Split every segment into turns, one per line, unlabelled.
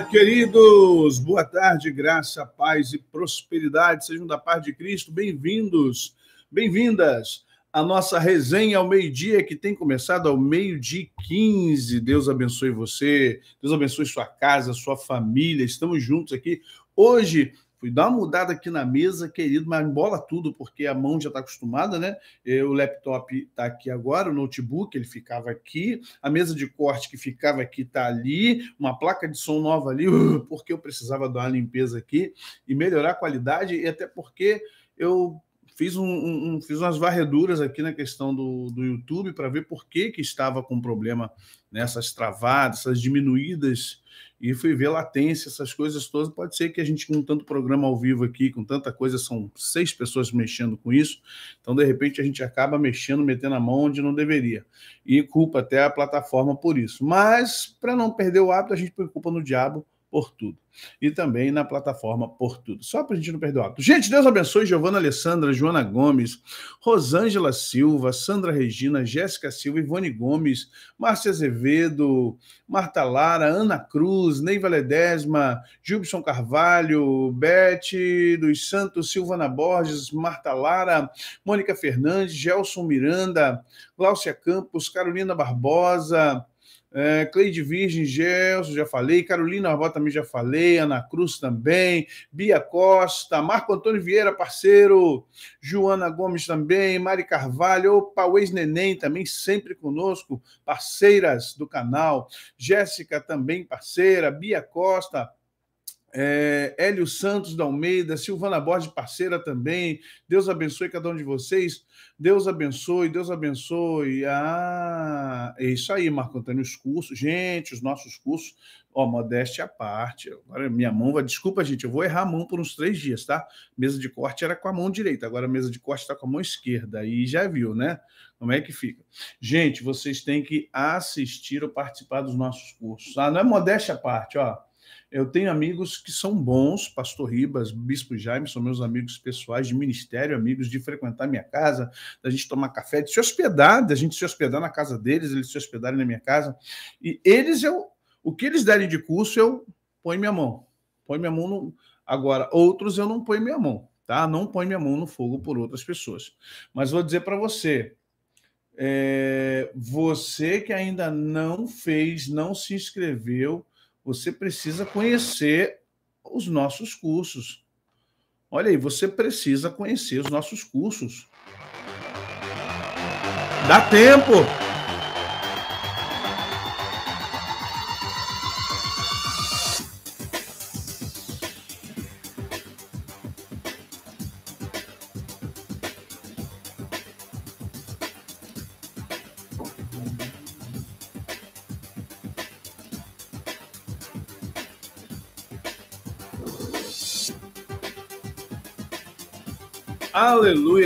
queridos! Boa tarde, graça, paz e prosperidade. Sejam da parte de Cristo. Bem-vindos, bem-vindas à nossa resenha ao meio-dia, que tem começado ao meio-dia 15. Deus abençoe você, Deus abençoe sua casa, sua família. Estamos juntos aqui. Hoje Fui dar uma mudada aqui na mesa, querido, mas embola tudo, porque a mão já está acostumada, né? O laptop está aqui agora, o notebook, ele ficava aqui, a mesa de corte que ficava aqui está ali, uma placa de som nova ali, uh, porque eu precisava dar uma limpeza aqui e melhorar a qualidade, e até porque eu fiz, um, um, fiz umas varreduras aqui na questão do, do YouTube para ver por que, que estava com problema nessas né? travadas, essas diminuídas e fui ver latência, essas coisas todas. Pode ser que a gente, com tanto programa ao vivo aqui, com tanta coisa, são seis pessoas mexendo com isso, então de repente a gente acaba mexendo, metendo a mão onde não deveria. E culpa até a plataforma por isso. Mas, para não perder o hábito, a gente põe culpa no diabo por tudo. E também na plataforma por tudo. Só para a gente não perder o hábito. Gente, Deus abençoe Giovana Alessandra, Joana Gomes, Rosângela Silva, Sandra Regina, Jéssica Silva, Ivone Gomes, Márcia Azevedo, Marta Lara, Ana Cruz, Neiva Ledesma, Gilson Carvalho, Bete dos Santos, Silvana Borges, Marta Lara, Mônica Fernandes, Gelson Miranda, Gláucia Campos, Carolina Barbosa, é, Cleide Virgem, Gelson, já falei. Carolina Arbó também já falei. Ana Cruz também. Bia Costa. Marco Antônio Vieira, parceiro. Joana Gomes também. Mari Carvalho. Opa, o ex-neném também sempre conosco. Parceiras do canal. Jéssica também, parceira. Bia Costa é, Hélio Santos da Almeida, Silvana Borges, parceira também. Deus abençoe cada um de vocês. Deus abençoe, Deus abençoe. Ah, é isso aí, Marco Antônio, os cursos. Gente, os nossos cursos, ó, modéstia à parte. Agora, minha mão vai. Desculpa, gente, eu vou errar a mão por uns três dias, tá? Mesa de corte era com a mão direita, agora a mesa de corte está com a mão esquerda. Aí já viu, né? Como é que fica? Gente, vocês têm que assistir ou participar dos nossos cursos. Ah, não é modéstia à parte, ó eu tenho amigos que são bons, Pastor Ribas, Bispo Jaime, são meus amigos pessoais de ministério, amigos de frequentar minha casa, da gente tomar café, de se hospedar, da gente se hospedar na casa deles, eles se hospedarem na minha casa. E eles, eu, o que eles derem de curso, eu ponho minha mão. Põe minha mão no. Agora, outros eu não ponho minha mão, tá? Não ponho minha mão no fogo por outras pessoas. Mas vou dizer para você, é, você que ainda não fez, não se inscreveu, você precisa conhecer os nossos cursos. Olha aí, você precisa conhecer os nossos cursos. Dá tempo!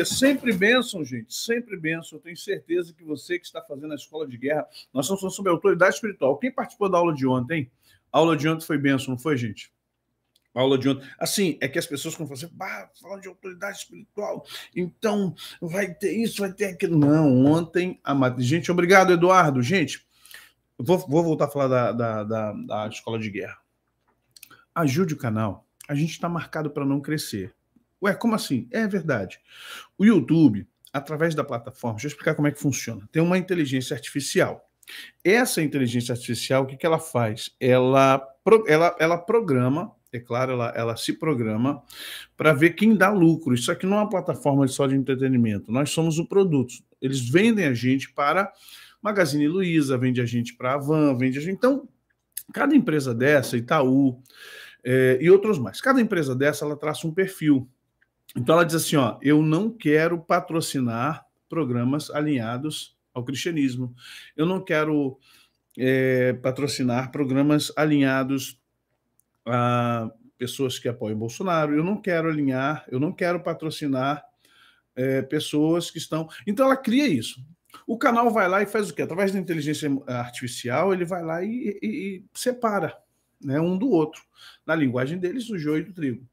Sempre bênção, gente. Sempre bênção. Eu tenho certeza que você que está fazendo a escola de guerra, nós estamos falando sobre autoridade espiritual. Quem participou da aula de ontem? A aula de ontem foi bênção, não foi, gente? A aula de ontem. Assim, é que as pessoas quando falam assim, falando de autoridade espiritual, então vai ter isso, vai ter aquilo. Não, ontem a Gente, obrigado, Eduardo. Gente, vou, vou voltar a falar da, da, da, da escola de guerra. Ajude o canal. A gente está marcado para não crescer. Ué, como assim? É verdade. O YouTube, através da plataforma, deixa eu explicar como é que funciona. Tem uma inteligência artificial. Essa inteligência artificial, o que, que ela faz? Ela, ela, ela programa, é claro, ela, ela se programa para ver quem dá lucro. Isso aqui não é uma plataforma só de entretenimento, nós somos o produto. Eles vendem a gente para Magazine Luiza, vende a gente para Avan, vende a gente. Então, cada empresa dessa, Itaú é, e outros mais, cada empresa dessa, ela traça um perfil. Então ela diz assim, ó, eu não quero patrocinar programas alinhados ao cristianismo. Eu não quero é, patrocinar programas alinhados a pessoas que apoiam Bolsonaro. Eu não quero alinhar, eu não quero patrocinar é, pessoas que estão. Então ela cria isso. O canal vai lá e faz o quê? Através da inteligência artificial, ele vai lá e, e, e separa né, um do outro. Na linguagem deles, o joio e o trigo.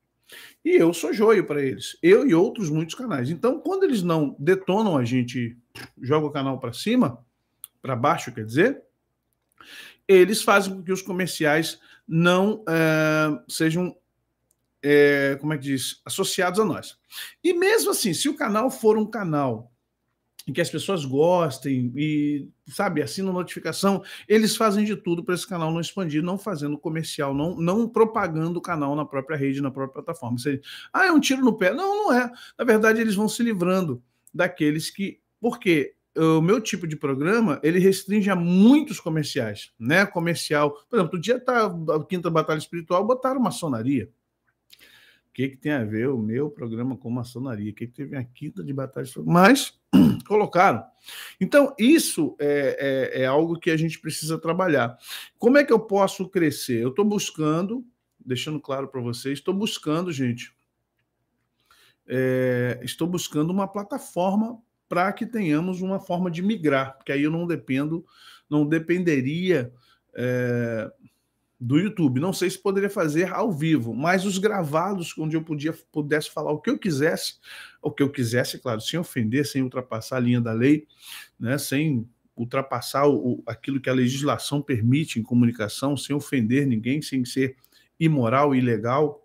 E eu sou joio para eles, eu e outros muitos canais. Então, quando eles não detonam a gente, joga o canal para cima, para baixo, quer dizer, eles fazem com que os comerciais não é, sejam, é, como é que diz, associados a nós. E mesmo assim, se o canal for um canal em que as pessoas gostem e, sabe, assinam notificação, eles fazem de tudo para esse canal não expandir, não fazendo comercial, não, não propagando o canal na própria rede, na própria plataforma. Você, ah, é um tiro no pé. Não, não é. Na verdade, eles vão se livrando daqueles que. Porque eh, o meu tipo de programa, ele restringe a muitos comerciais, né? Comercial. Por exemplo, o dia tá a Quinta Batalha Espiritual, botaram maçonaria que, que tem a ver o meu programa com maçonaria? O que, que teve a quinta de batalha? Mas colocaram. Então, isso é, é, é, algo que a gente precisa trabalhar. Como é que eu posso crescer? Eu estou buscando, deixando claro para vocês, estou buscando, gente, é, estou buscando uma plataforma para que tenhamos uma forma de migrar, porque aí eu não dependo, não dependeria é, do YouTube. Não sei se poderia fazer ao vivo, mas os gravados, onde eu podia, pudesse falar o que eu quisesse, o que eu quisesse, claro, sem ofender, sem ultrapassar a linha da lei, né, sem ultrapassar o, aquilo que a legislação permite em comunicação, sem ofender ninguém, sem ser imoral, ilegal,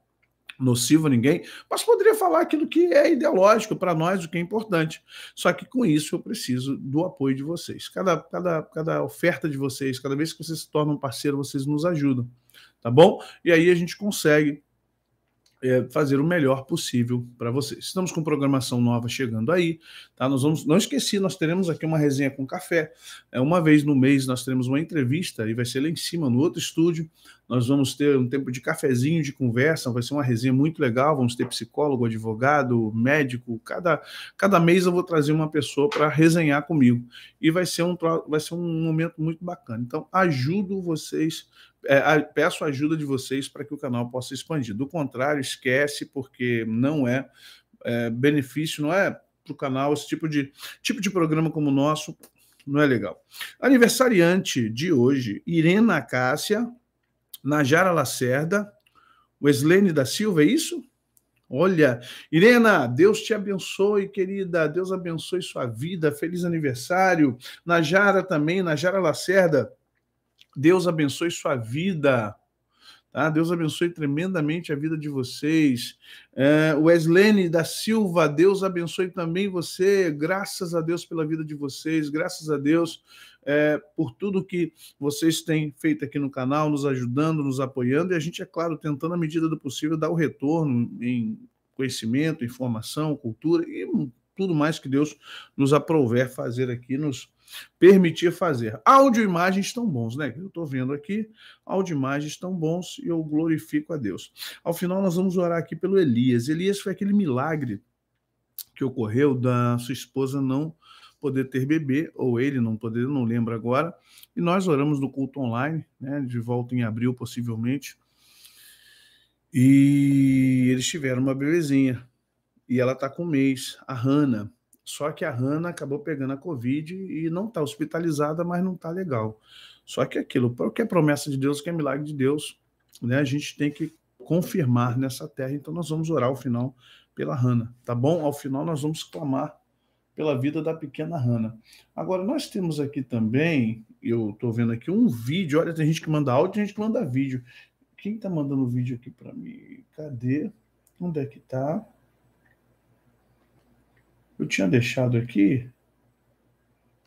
nocivo a ninguém, mas poderia falar aquilo que é ideológico para nós, o que é importante. Só que com isso eu preciso do apoio de vocês. Cada, cada, cada oferta de vocês, cada vez que vocês se tornam parceiro, vocês nos ajudam, tá bom? E aí a gente consegue é, fazer o melhor possível para vocês. Estamos com programação nova chegando aí, tá? Nós vamos, não esqueci, nós teremos aqui uma resenha com café. É, uma vez no mês nós teremos uma entrevista e vai ser lá em cima no outro estúdio. Nós vamos ter um tempo de cafezinho de conversa, vai ser uma resenha muito legal. Vamos ter psicólogo, advogado, médico. Cada, cada mês eu vou trazer uma pessoa para resenhar comigo e vai ser um vai ser um momento muito bacana. Então ajudo vocês é, peço a ajuda de vocês para que o canal possa expandir. Do contrário, esquece, porque não é, é benefício, não é para o canal esse tipo de, tipo de programa como o nosso. Não é legal. Aniversariante de hoje, Irena Cássia, Najara Lacerda, Weslene da Silva, é isso? Olha, Irena, Deus te abençoe, querida. Deus abençoe sua vida. Feliz aniversário. Najara também, Najara Lacerda. Deus abençoe sua vida. Tá? Deus abençoe tremendamente a vida de vocês. É, Weslene da Silva, Deus abençoe também você. Graças a Deus pela vida de vocês. Graças a Deus é, por tudo que vocês têm feito aqui no canal, nos ajudando, nos apoiando. E a gente, é claro, tentando, à medida do possível, dar o retorno em conhecimento, informação, cultura e tudo mais que Deus nos aprover fazer aqui nos permitir fazer. Áudio e imagens estão bons, né? Eu estou vendo aqui, áudio e imagens estão bons e eu glorifico a Deus. Ao final, nós vamos orar aqui pelo Elias. Elias foi aquele milagre que ocorreu da sua esposa não poder ter bebê, ou ele não poder, não lembro agora. E nós oramos no culto online, né? De volta em abril, possivelmente. E eles tiveram uma bebezinha. E ela está com um mês, a Hannah. Só que a Hanna acabou pegando a Covid e não está hospitalizada, mas não está legal. Só que é aquilo, o que é promessa de Deus, o que é milagre de Deus, né? A gente tem que confirmar nessa terra. Então nós vamos orar ao final pela Hanna, tá bom? Ao final nós vamos clamar pela vida da pequena Hanna. Agora nós temos aqui também, eu estou vendo aqui um vídeo. Olha, tem gente que manda áudio, tem gente que manda vídeo. Quem está mandando vídeo aqui para mim? Cadê? Onde é que está? Eu tinha deixado aqui.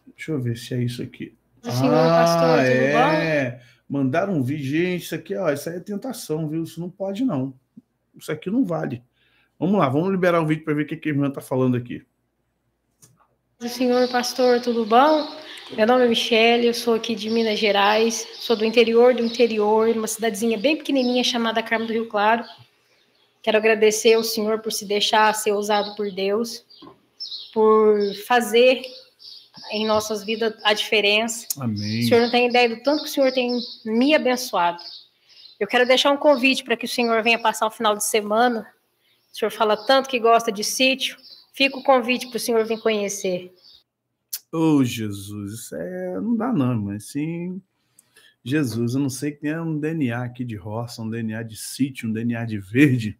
Deixa eu ver se é isso aqui. O ah, é. Mandaram um vídeo, gente, isso aqui, ó, isso aí é tentação, viu? Isso não pode, não. Isso aqui não vale. Vamos lá, vamos liberar um vídeo para ver o que, que a irmã está falando aqui. Senhor pastor, tudo bom? Meu nome é Michele, eu sou aqui de Minas Gerais, sou do interior do interior, uma cidadezinha bem pequenininha chamada Carmo do Rio Claro. Quero agradecer ao senhor por se deixar ser usado por Deus por fazer em nossas vidas a diferença. Amém. O senhor não tem ideia do tanto que o senhor tem me abençoado. Eu quero deixar um convite para que o senhor venha passar o final de semana. O senhor fala tanto que gosta de sítio. Fica o convite para o senhor vir conhecer. Oh, Jesus, é, não dá não, mas sim. Jesus, eu não sei que tem um DNA aqui de roça, um DNA de sítio, um DNA de verde.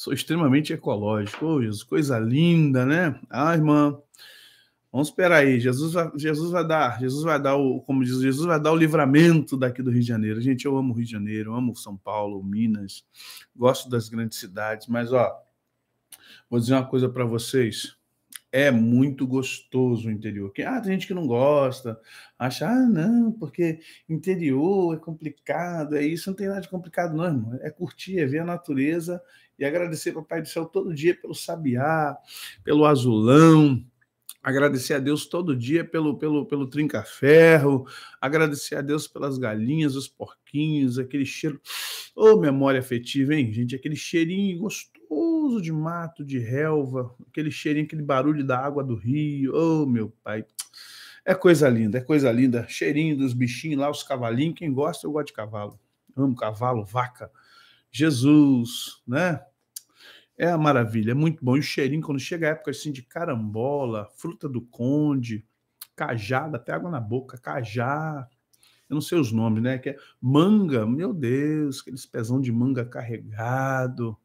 Sou extremamente ecológico. oh, Jesus, coisa linda, né? Ah, irmã, vamos esperar aí. Jesus vai, Jesus vai dar, Jesus vai dar o, como diz, Jesus vai dar o livramento daqui do Rio de Janeiro. Gente, eu amo o Rio de Janeiro, amo São Paulo, Minas, gosto das grandes cidades, mas ó, vou dizer uma coisa para vocês. É muito gostoso o interior. Ah, tem gente que não gosta, acha, ah, não, porque interior é complicado, é isso, não tem nada de complicado, não, irmão. É curtir, é ver a natureza e agradecer para o Pai do Céu todo dia pelo sabiá, pelo azulão, agradecer a Deus todo dia pelo, pelo, pelo trinca-ferro, agradecer a Deus pelas galinhas, os porquinhos, aquele cheiro. Ô, oh, memória afetiva, hein, gente? Aquele cheirinho gostoso uso de mato, de relva, aquele cheirinho, aquele barulho da água do rio. Oh, meu pai. É coisa linda, é coisa linda. Cheirinho dos bichinhos lá, os cavalinhos. Quem gosta, eu gosto de cavalo. Amo cavalo, vaca. Jesus, né? É a maravilha, é muito bom. E o cheirinho, quando chega a época assim de carambola, fruta do conde, cajada, até água na boca, cajá. Eu não sei os nomes, né? Que é manga, meu Deus, aqueles pezão de manga carregado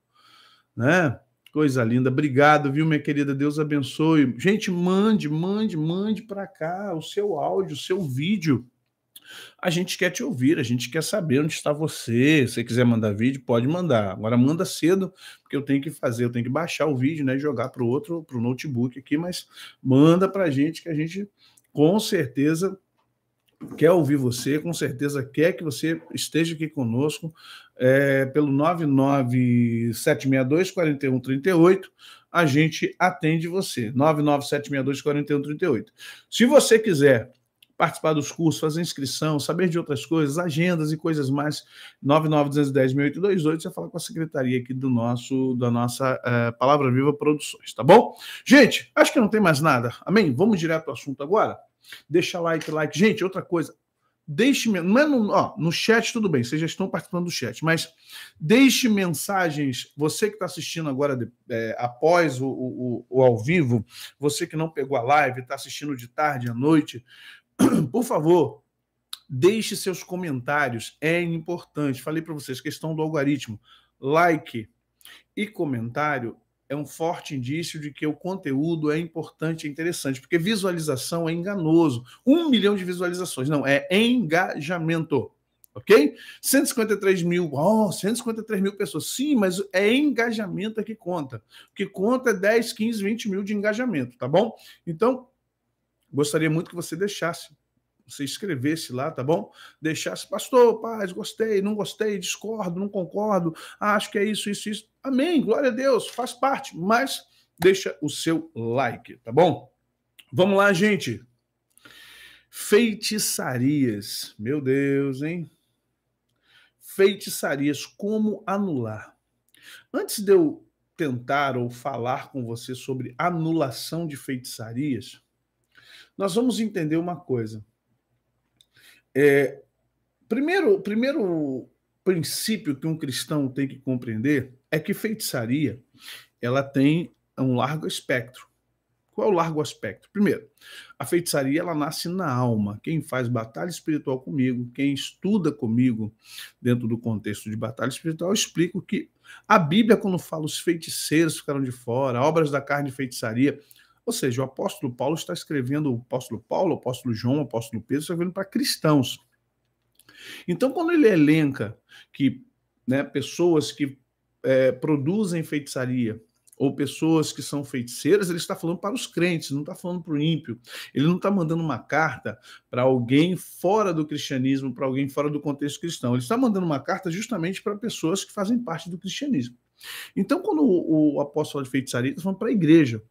né? Coisa linda. Obrigado, viu, minha querida? Deus abençoe. Gente, mande, mande, mande para cá o seu áudio, o seu vídeo. A gente quer te ouvir, a gente quer saber onde está você. Se você quiser mandar vídeo, pode mandar. Agora manda cedo, porque eu tenho que fazer, eu tenho que baixar o vídeo, né, jogar para o outro, para o notebook aqui, mas manda para a gente que a gente com certeza quer ouvir você, com certeza quer que você esteja aqui conosco é, pelo 997624138. A gente atende você, 997624138. Se você quiser participar dos cursos, fazer inscrição, saber de outras coisas, agendas e coisas mais, 99210-6828, você fala com a secretaria aqui do nosso, da nossa é, Palavra Viva Produções, tá bom? Gente, acho que não tem mais nada. Amém? Vamos direto ao assunto agora? Deixa like, like. Gente, outra coisa. Deixe, mano, é ó, no chat tudo bem, vocês já estão participando do chat, mas deixe mensagens. Você que está assistindo agora de, é, após o, o, o ao vivo, você que não pegou a live, está assistindo de tarde à noite, por favor, deixe seus comentários, é importante. Falei para vocês, questão do algoritmo. Like e comentário é um forte indício de que o conteúdo é importante e é interessante, porque visualização é enganoso. Um milhão de visualizações, não, é engajamento. Ok? 153 mil, oh, 153 mil pessoas. Sim, mas é engajamento é que conta. O que conta é 10, 15, 20 mil de engajamento, tá bom? Então, gostaria muito que você deixasse você escrevesse lá, tá bom? Deixasse, pastor, paz, gostei, não gostei, discordo, não concordo, acho que é isso, isso, isso. Amém, glória a Deus, faz parte, mas deixa o seu like, tá bom? Vamos lá, gente. Feitiçarias, meu Deus, hein? Feitiçarias, como anular? Antes de eu tentar ou falar com você sobre anulação de feitiçarias, nós vamos entender uma coisa. É, primeiro, primeiro princípio que um cristão tem que compreender é que feitiçaria ela tem um largo espectro. Qual é o largo aspecto? Primeiro, a feitiçaria ela nasce na alma. Quem faz batalha espiritual comigo, quem estuda comigo dentro do contexto de batalha espiritual, eu explico que a Bíblia, quando fala os feiticeiros ficaram de fora, obras da carne de feitiçaria, ou seja, o apóstolo Paulo está escrevendo, o apóstolo Paulo, o apóstolo João, o apóstolo Pedro, está escrevendo para cristãos. Então, quando ele elenca que né, pessoas que é, produzem feitiçaria ou pessoas que são feiticeiras, ele está falando para os crentes, não está falando para o ímpio. Ele não está mandando uma carta para alguém fora do cristianismo, para alguém fora do contexto cristão. Ele está mandando uma carta justamente para pessoas que fazem parte do cristianismo. Então, quando o, o apóstolo de feitiçaria está falando para a igreja,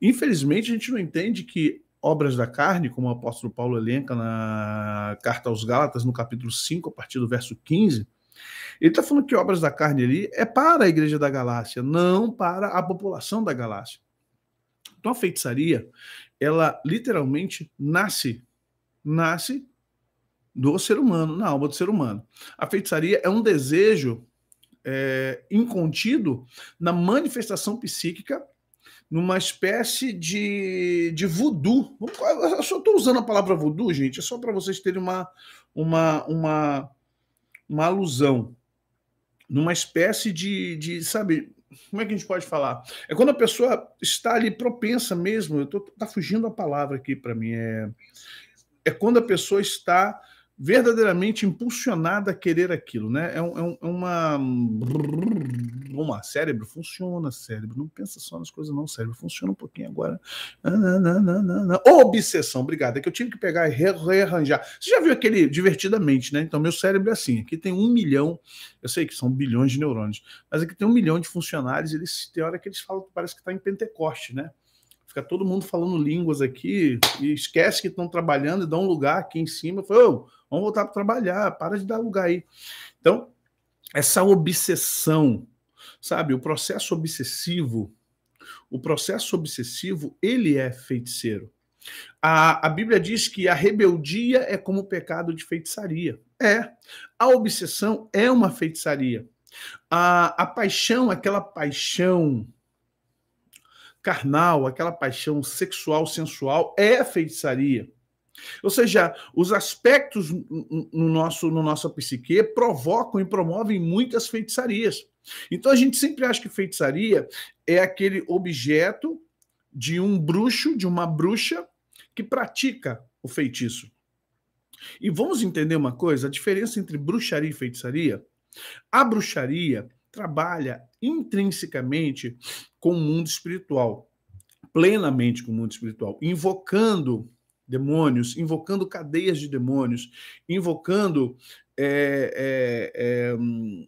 infelizmente a gente não entende que obras da carne, como o apóstolo Paulo elenca na carta aos Gálatas, no capítulo 5, a partir do verso 15, ele está falando que obras da carne ali é para a igreja da Galácia, não para a população da Galácia. Então a feitiçaria, ela literalmente nasce, nasce do ser humano, na alma do ser humano. A feitiçaria é um desejo é, incontido na manifestação psíquica numa espécie de, de voodoo. Eu só estou usando a palavra voodoo, gente, é só para vocês terem uma, uma, uma, uma alusão. Numa espécie de, de, sabe, como é que a gente pode falar? É quando a pessoa está ali propensa mesmo, eu tô, tá fugindo a palavra aqui para mim, é, é quando a pessoa está verdadeiramente impulsionada a querer aquilo, né? É, um, é, é uma. Vamos lá, cérebro, funciona, cérebro. Não pensa só nas coisas, não, cérebro. Funciona um pouquinho agora. Obsessão, obrigado. É que eu tive que pegar e rearranjar. Você já viu aquele divertidamente, né? Então, meu cérebro é assim. Aqui tem um milhão, eu sei que são bilhões de neurônios, mas aqui tem um milhão de funcionários. Eles, tem hora que eles falam que parece que está em Pentecoste, né? Fica todo mundo falando línguas aqui e esquece que estão trabalhando e dá um lugar aqui em cima. Foi, oh, Vamos voltar para trabalhar, para de dar lugar aí. Então, essa obsessão, sabe? O processo obsessivo, o processo obsessivo, ele é feiticeiro. A, a Bíblia diz que a rebeldia é como o pecado de feitiçaria. É. A obsessão é uma feitiçaria. A, a paixão, aquela paixão carnal, aquela paixão sexual, sensual, é feitiçaria. Ou seja, os aspectos no nosso, no nossa psique provocam e promovem muitas feitiçarias. Então a gente sempre acha que feitiçaria é aquele objeto de um bruxo, de uma bruxa que pratica o feitiço. E vamos entender uma coisa, a diferença entre bruxaria e feitiçaria? A bruxaria trabalha intrinsecamente com o mundo espiritual, plenamente com o mundo espiritual, invocando demônios, invocando cadeias de demônios, invocando é, é, é hum,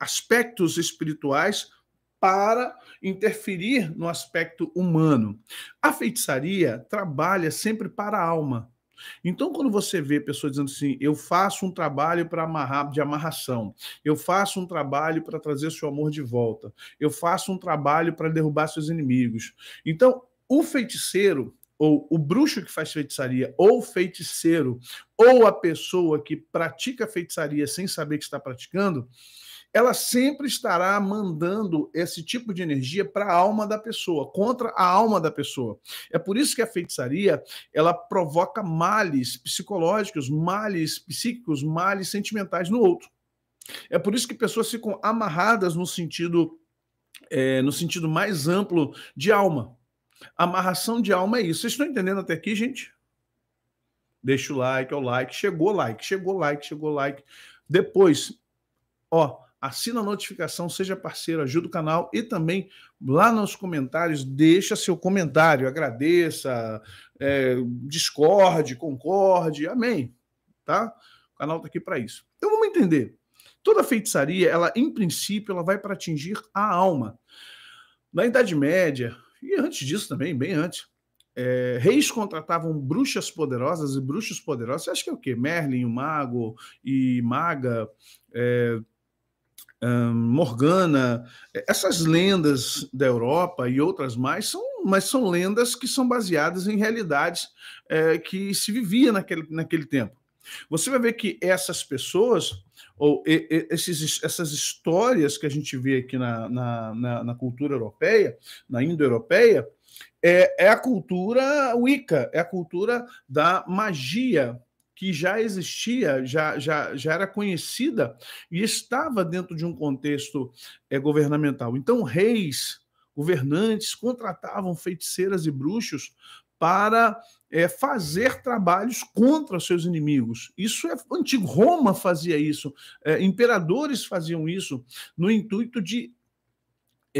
aspectos espirituais para interferir no aspecto humano. A feitiçaria trabalha sempre para a alma. Então, quando você vê pessoas dizendo assim, eu faço um trabalho para amarrar, de amarração, eu faço um trabalho para trazer seu amor de volta, eu faço um trabalho para derrubar seus inimigos. Então, o feiticeiro, ou o bruxo que faz feitiçaria, ou o feiticeiro, ou a pessoa que pratica feitiçaria sem saber que está praticando, ela sempre estará mandando esse tipo de energia para a alma da pessoa, contra a alma da pessoa. É por isso que a feitiçaria, ela provoca males psicológicos, males psíquicos, males sentimentais no outro. É por isso que pessoas ficam amarradas no sentido é, no sentido mais amplo de alma. Amarração de alma é isso. Vocês estão entendendo até aqui, gente? Deixa o like, é o like. Chegou like, chegou like, chegou like. Depois, ó, assina a notificação, seja parceiro, ajuda o canal e também lá nos comentários, deixa seu comentário, agradeça, é, discorde, concorde, amém, tá? O canal tá aqui para isso. Então vamos entender. Toda feitiçaria, ela em princípio, ela vai para atingir a alma. Na Idade Média, e antes disso também, bem antes, é, reis contratavam bruxas poderosas e bruxos poderosos. Você acha que é o quê? Merlin, o mago e maga, é, Morgana. É, essas lendas da Europa e outras mais são, mas são lendas que são baseadas em realidades é, que se vivia naquele, naquele tempo. Você vai ver que essas pessoas, ou esses, essas histórias que a gente vê aqui na, na, na, na cultura europeia, na indo-europeia, é, é a cultura Wicca, é a cultura da magia, que já existia, já, já, já era conhecida e estava dentro de um contexto é, governamental. Então, reis, governantes contratavam feiticeiras e bruxos para é, fazer trabalhos contra seus inimigos. Isso é antigo. Roma fazia isso, é, imperadores faziam isso no intuito de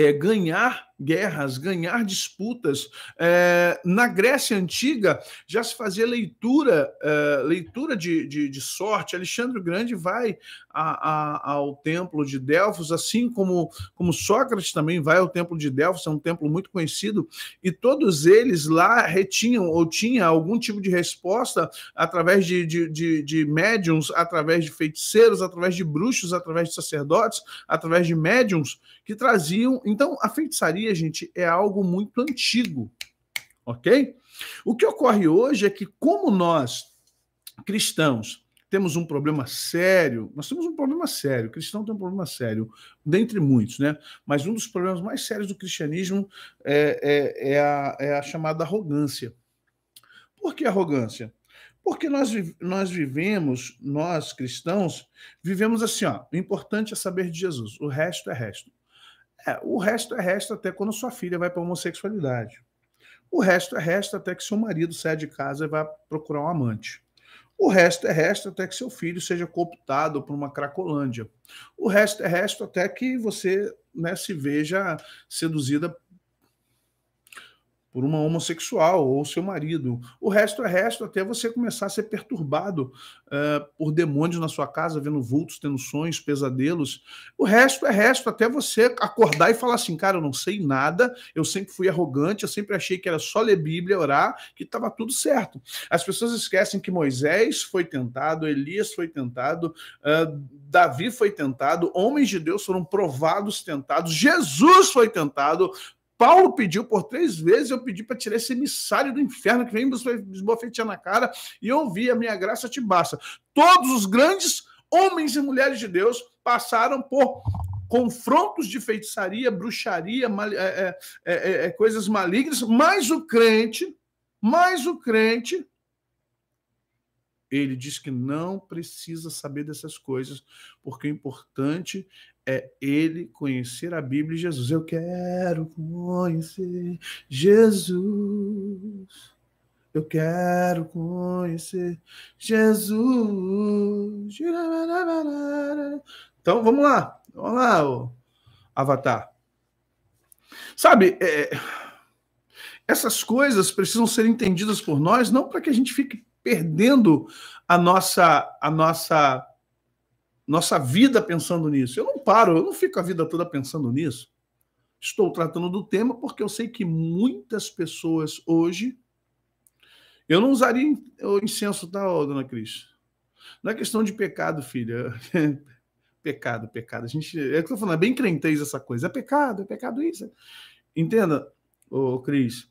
é, ganhar guerras, ganhar disputas. É, na Grécia Antiga já se fazia leitura, é, leitura de, de, de, sorte. Alexandre o Grande vai a, a, ao templo de Delfos, assim como, como Sócrates também vai ao templo de Delfos, é um templo muito conhecido, e todos eles lá retinham ou tinha algum tipo de resposta através de, de, de, de médiums, através de feiticeiros, através de bruxos, através de sacerdotes, através de médiums que traziam. Então, a feitiçaria, gente, é algo muito antigo, ok? O que ocorre hoje é que, como nós, cristãos, temos um problema sério, nós temos um problema sério, o cristão tem um problema sério, dentre muitos, né? Mas um dos problemas mais sérios do cristianismo é, é, é, a, é a, chamada arrogância. Por que arrogância? Porque nós, nós vivemos, nós cristãos, vivemos assim, ó, o importante é saber de Jesus, o resto é resto. É, o resto é resto até quando sua filha vai para homossexualidade. O resto é resto até que seu marido saia de casa e vá procurar um amante. O resto é resto até que seu filho seja cooptado por uma cracolândia. O resto é resto até que você né, se veja seduzida por uma homossexual ou seu marido. O resto é resto até você começar a ser perturbado uh, por demônios na sua casa, vendo vultos, tendo sonhos, pesadelos. O resto é resto até você acordar e falar assim, cara, eu não sei nada, eu sempre fui arrogante, eu sempre achei que era só ler Bíblia, orar, que estava tudo certo. As pessoas esquecem que Moisés foi tentado, Elias foi tentado, uh, Davi foi tentado, homens de Deus foram provados, tentados, Jesus foi tentado, Paulo pediu por três vezes, eu pedi para tirar esse emissário do inferno que vem me esbofetear na cara, e eu vi, a minha graça te basta. Todos os grandes homens e mulheres de Deus passaram por confrontos de feitiçaria, bruxaria, mal, é, é, é, coisas malignas, mas o crente, mas o crente, ele diz que não precisa saber dessas coisas, porque o importante é ele conhecer a Bíblia e Jesus. Eu quero conhecer Jesus. Eu quero conhecer Jesus. Então vamos lá, vamos lá, ô Avatar. Sabe, é, essas coisas precisam ser entendidas por nós, não para que a gente fique perdendo a nossa, a nossa nossa vida pensando nisso. Eu não paro, eu não fico a vida toda pensando nisso. Estou tratando do tema porque eu sei que muitas pessoas hoje. Eu não usaria o incenso, tá, dona Cris? Não é questão de pecado, filha. pecado, pecado. A gente. É que eu tô falando, é bem crentez essa coisa. É pecado, é pecado isso. Entenda, ô Cris.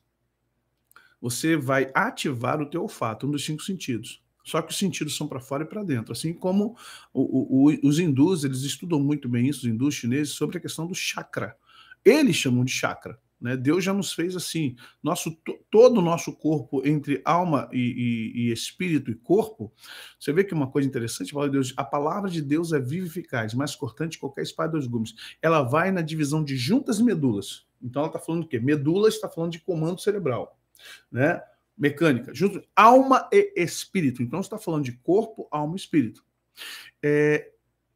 Você vai ativar o teu olfato, um dos cinco sentidos. Só que os sentidos são para fora e para dentro. Assim como o, o, os hindus, eles estudam muito bem isso, os hindus chineses, sobre a questão do chakra. Eles chamam de chakra. Né? Deus já nos fez assim. Nosso, todo o nosso corpo, entre alma e, e, e, espírito e corpo, você vê que uma coisa interessante, fala Deus, a palavra de Deus é viva mais cortante que qualquer espada dos gumes. Ela vai na divisão de juntas e medulas. Então ela está falando o quê? Medula está falando de comando cerebral. Né? mecânica, junto, alma e espírito. Então está falando de corpo, alma e espírito. É,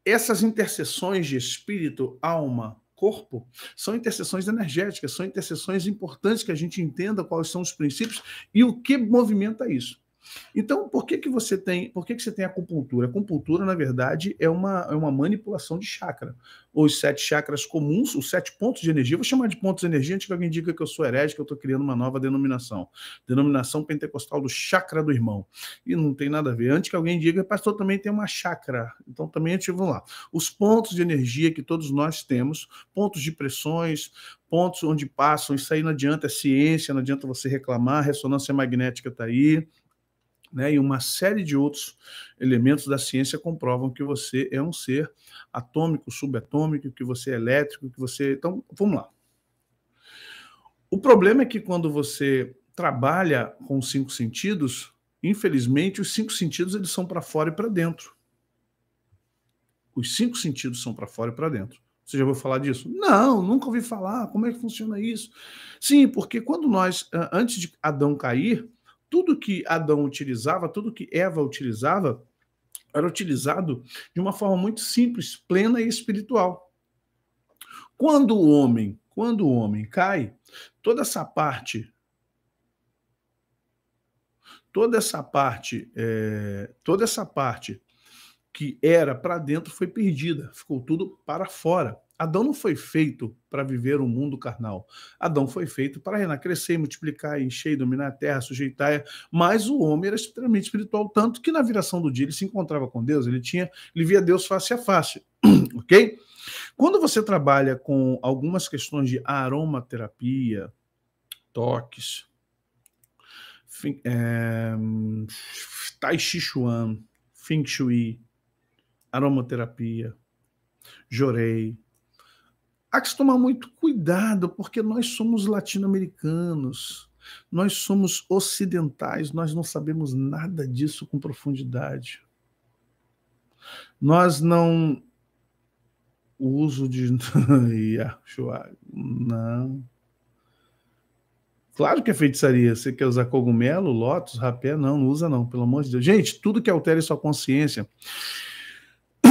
essas interseções de espírito, alma, corpo são interseções energéticas, são interseções importantes que a gente entenda quais são os princípios e o que movimenta isso. Então, por que, que você tem, por que, que você tem acupuntura? A acupuntura, na verdade, é uma, é uma manipulação de chakra. Os sete chakras comuns, os sete pontos de energia, vou chamar de pontos de energia antes que alguém diga que eu sou herege, que eu estou criando uma nova denominação. Denominação pentecostal do chakra do irmão. E não tem nada a ver. Antes que alguém diga, pastor, também tem uma chakra. Então, também, tipo, vamos lá. Os pontos de energia que todos nós temos, pontos de pressões, pontos onde passam, isso aí não adianta, é ciência, não adianta você reclamar, ressonância magnética está aí né, e uma série de outros elementos da ciência comprovam que você é um ser atômico, subatômico, que você é elétrico, que você. Então, vamos lá. O problema é que quando você trabalha com os cinco sentidos, infelizmente, os cinco sentidos eles são para fora e para dentro. Os cinco sentidos são para fora e para dentro. Você já ouviu falar disso? Não, nunca ouvi falar. Como é que funciona isso? Sim, porque quando nós, antes de Adão cair, tudo que Adão utilizava, tudo que Eva utilizava, era utilizado de uma forma muito simples, plena e espiritual. Quando o homem, quando o homem cai, toda essa parte, toda essa parte, é, toda essa parte que era para dentro foi perdida, ficou tudo para fora. Adão não foi feito para viver o um mundo carnal. Adão foi feito para renascer, multiplicar, encher, dominar a terra, sujeitar. É, mas o homem era extremamente espiritual, tanto que na viração do dia ele se encontrava com Deus, ele tinha, ele via Deus face a face, ok? Quando você trabalha com algumas questões de aromaterapia, toques, é, Tai Chi Chuan, Feng Shui, aromaterapia, jorei, há que tomar muito cuidado, porque nós somos latino-americanos, nós somos ocidentais, nós não sabemos nada disso com profundidade. Nós não. O uso de. não. Claro que é feitiçaria. Você quer usar cogumelo, lótus, rapé? Não, não usa não, pelo amor de Deus. Gente, tudo que altere sua consciência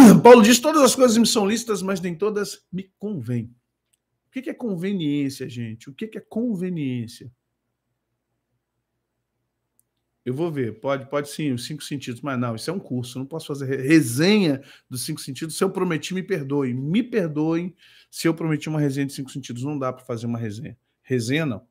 Paulo diz: todas as coisas me são listas, mas nem todas me convêm. O que é conveniência, gente? O que é conveniência? Eu vou ver, pode, pode sim, os cinco sentidos, mas não, isso é um curso, não posso fazer resenha dos cinco sentidos. Se eu prometi, me perdoem. Me perdoem se eu prometi uma resenha de cinco sentidos, não dá para fazer uma resenha. Resenha não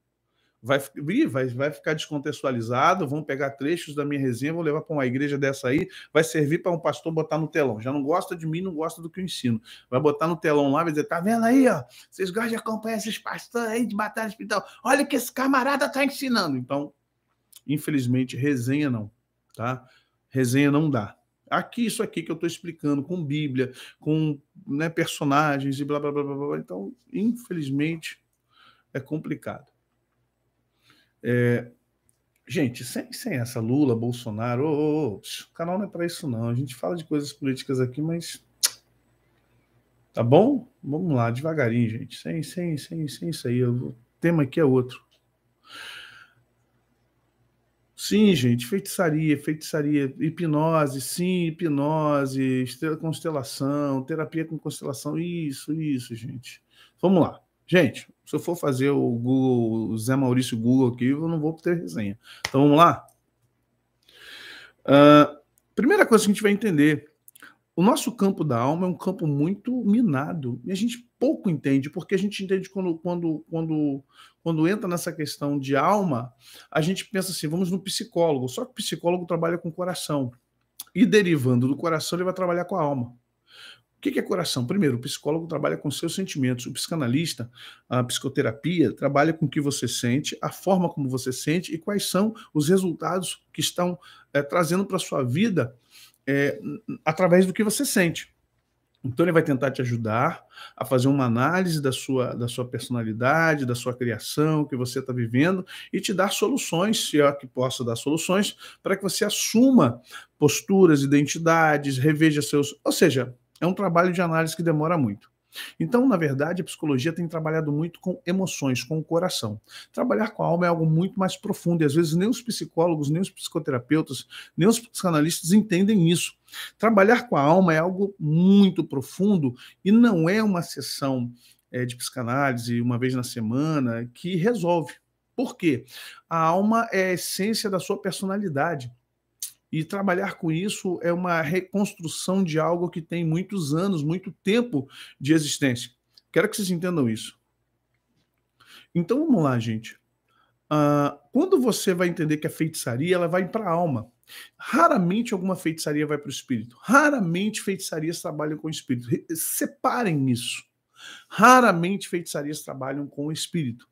vai, vai, vai ficar descontextualizado, vão pegar trechos da minha resenha, vão levar para uma igreja dessa aí, vai servir para um pastor botar no telão. Já não gosta de mim, não gosta do que eu ensino. Vai botar no telão lá, vai dizer, tá vendo aí, ó? Vocês gostam de acompanhar esses pastores aí de batalha espiritual. Olha o que esse camarada tá ensinando. Então, infelizmente, resenha não, tá? Resenha não dá. Aqui, isso aqui que eu estou explicando, com Bíblia, com né, personagens e blá, blá, blá, blá, blá. Então, infelizmente, é complicado. É, gente, sem, sem essa Lula, Bolsonaro, oh, oh, o canal não é para isso não. A gente fala de coisas políticas aqui, mas tá bom? Vamos lá, devagarinho, gente. Sem, sem, sem, sem isso aí. O tema aqui é outro. Sim, gente, feitiçaria, feitiçaria, hipnose, sim, hipnose, constelação, terapia com constelação, isso, isso, gente. Vamos lá. Gente, se eu for fazer o Google, o Zé Maurício Google aqui, eu não vou ter resenha. Então vamos lá? Uh, primeira coisa que a gente vai entender: o nosso campo da alma é um campo muito minado e a gente pouco entende, porque a gente entende quando, quando, quando, quando entra nessa questão de alma, a gente pensa assim: vamos no psicólogo, só que o psicólogo trabalha com o coração e derivando do coração, ele vai trabalhar com a alma. O que é coração? Primeiro, o psicólogo trabalha com seus sentimentos, o psicanalista, a psicoterapia, trabalha com o que você sente, a forma como você sente e quais são os resultados que estão é, trazendo para a sua vida é, através do que você sente. Então ele vai tentar te ajudar a fazer uma análise da sua, da sua personalidade, da sua criação, que você está vivendo, e te dar soluções, se é que possa dar soluções, para que você assuma posturas, identidades, reveja seus. Ou seja, é um trabalho de análise que demora muito. Então, na verdade, a psicologia tem trabalhado muito com emoções, com o coração. Trabalhar com a alma é algo muito mais profundo e às vezes nem os psicólogos, nem os psicoterapeutas, nem os psicanalistas entendem isso. Trabalhar com a alma é algo muito profundo e não é uma sessão é, de psicanálise uma vez na semana que resolve. Por quê? A alma é a essência da sua personalidade. E trabalhar com isso é uma reconstrução de algo que tem muitos anos, muito tempo de existência. Quero que vocês entendam isso. Então vamos lá, gente. Uh, quando você vai entender que a feitiçaria ela vai para a alma, raramente alguma feitiçaria vai para o espírito. Raramente feitiçarias trabalham com o espírito. Separem isso. Raramente feitiçarias trabalham com o espírito.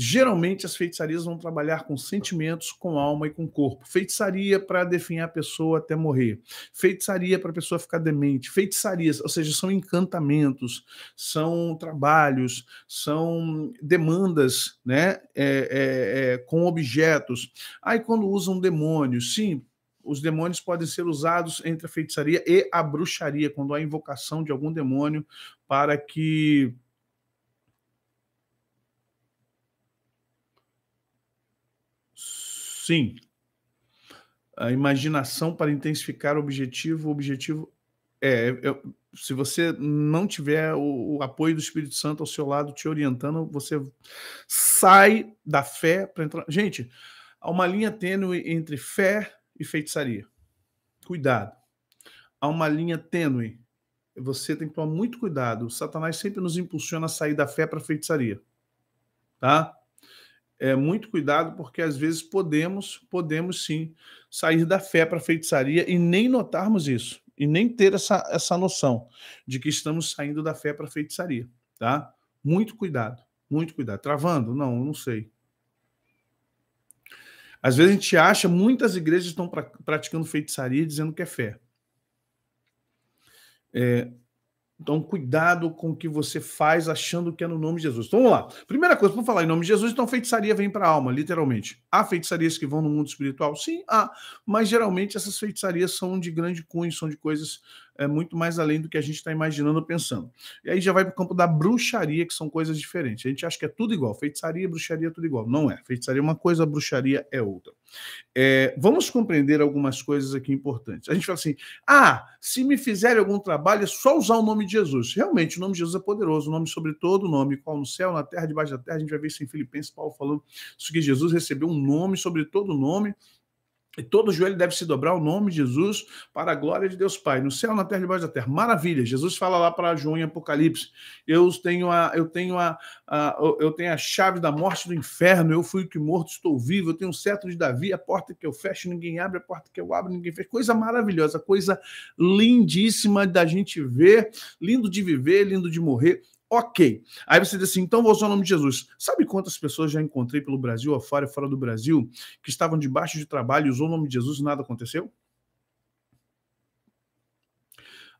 Geralmente as feitiçarias vão trabalhar com sentimentos, com alma e com corpo. Feitiçaria para definhar a pessoa até morrer. Feitiçaria para a pessoa ficar demente. Feitiçarias, ou seja, são encantamentos, são trabalhos, são demandas né, é, é, é, com objetos. Aí quando usam demônios, sim, os demônios podem ser usados entre a feitiçaria e a bruxaria, quando há invocação de algum demônio para que Sim. A imaginação para intensificar o objetivo, o objetivo é, é, é se você não tiver o, o, apoio do Espírito Santo ao seu lado te orientando, você sai da fé para entrar. Gente, há uma linha tênue entre fé e feitiçaria. Cuidado. Há uma linha tênue. Você tem que tomar muito cuidado. O Satanás sempre nos impulsiona a sair da fé para feitiçaria. Tá? é, muito cuidado, porque às vezes podemos, podemos sim sair da fé para a feitiçaria e nem notarmos isso, e nem ter essa, essa noção de que estamos saindo da fé para a feitiçaria, tá? Muito cuidado, muito cuidado. Travando? Não, não sei. Às vezes a gente acha, muitas igrejas estão pra, praticando feitiçaria dizendo que é fé. É, então, cuidado com o que você faz achando que é no nome de Jesus. Então, vamos lá. Primeira coisa, vamos falar em nome de Jesus, então feitiçaria vem para a alma, literalmente. Há feitiçarias que vão no mundo espiritual? Sim, há. Mas geralmente essas feitiçarias são de grande cunho, são de coisas é, muito mais além do que a gente está imaginando ou pensando. E aí já vai para o campo da bruxaria, que são coisas diferentes. A gente acha que é tudo igual, feitiçaria, bruxaria, é tudo igual. Não é. Feitiçaria é uma coisa, bruxaria é outra. É, vamos compreender algumas coisas aqui importantes. A gente fala assim: ah, se me fizerem algum trabalho, é só usar o nome de Jesus. Realmente, o nome de Jesus é poderoso, o nome sobre todo o nome, qual no céu, na terra, debaixo da terra. A gente vai ver isso em Filipenses, Paulo falando isso que Jesus recebeu um nome sobre todo o nome e todo joelho deve se dobrar ao nome de Jesus para a glória de Deus Pai, no céu, na terra e debaixo da terra. Maravilha. Jesus fala lá para João em Apocalipse: Eu tenho a eu tenho a, a, eu tenho a chave da morte do inferno, eu fui o que morto estou vivo, eu tenho o cetro de Davi, a porta que eu fecho ninguém abre, a porta que eu abro ninguém fecha. Coisa maravilhosa, coisa lindíssima da gente ver, lindo de viver, lindo de morrer, Ok. Aí você diz assim, então vou usar o nome de Jesus. Sabe quantas pessoas já encontrei pelo Brasil, afora e fora do Brasil, que estavam debaixo de trabalho usou o nome de Jesus e nada aconteceu?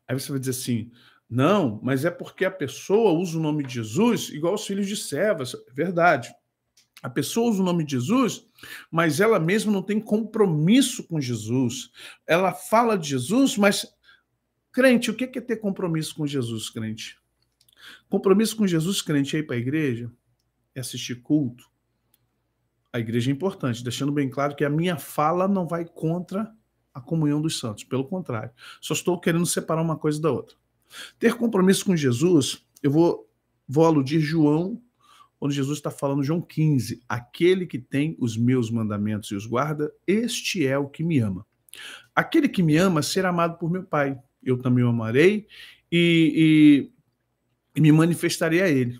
Aí você vai dizer assim, não, mas é porque a pessoa usa o nome de Jesus igual os filhos de é Verdade. A pessoa usa o nome de Jesus, mas ela mesma não tem compromisso com Jesus. Ela fala de Jesus, mas. Crente, o que é, é ter compromisso com Jesus, crente? Compromisso com Jesus crente aí para a igreja é assistir culto. A igreja é importante, deixando bem claro que a minha fala não vai contra a comunhão dos santos, pelo contrário. Só estou querendo separar uma coisa da outra. Ter compromisso com Jesus, eu vou, vou aludir João, onde Jesus está falando, João 15: Aquele que tem os meus mandamentos e os guarda, este é o que me ama. Aquele que me ama será amado por meu Pai. Eu também o amarei e, e e me manifestarei a ele.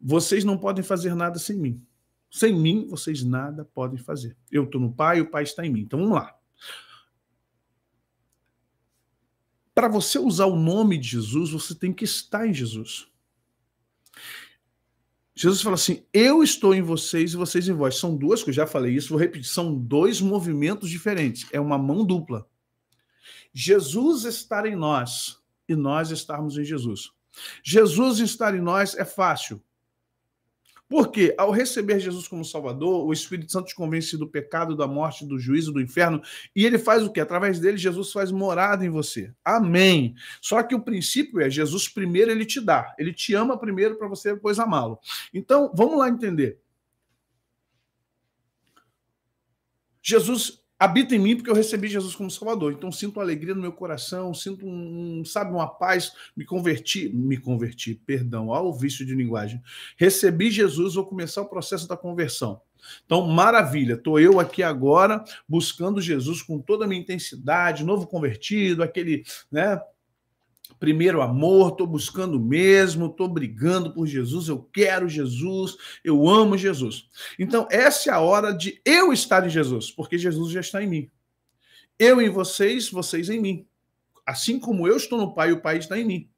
Vocês não podem fazer nada sem mim. Sem mim, vocês nada podem fazer. Eu estou no Pai, o Pai está em mim. Então vamos lá. Para você usar o nome de Jesus, você tem que estar em Jesus. Jesus fala assim: Eu estou em vocês e vocês em vós. São duas, que eu já falei isso, vou repetir, são dois movimentos diferentes. É uma mão dupla. Jesus estar em nós e nós estarmos em Jesus. Jesus estar em nós é fácil. Porque ao receber Jesus como Salvador, o Espírito Santo te convence do pecado, da morte, do juízo, do inferno, e ele faz o quê? Através dele, Jesus faz morada em você. Amém. Só que o princípio é: Jesus primeiro ele te dá, ele te ama primeiro para você depois amá-lo. Então, vamos lá entender. Jesus habita em mim porque eu recebi Jesus como Salvador. Então sinto uma alegria no meu coração, sinto um, sabe, uma paz, me converti, me converti, perdão, ao vício de linguagem. Recebi Jesus, vou começar o processo da conversão. Então, maravilha, estou eu aqui agora buscando Jesus com toda a minha intensidade, novo convertido, aquele, né, primeiro amor, estou buscando mesmo, estou brigando por Jesus, eu quero Jesus, eu amo Jesus. Então, essa é a hora de eu estar em Jesus, porque Jesus já está em mim. Eu em vocês, vocês em mim. Assim como eu estou no Pai, o Pai está em mim.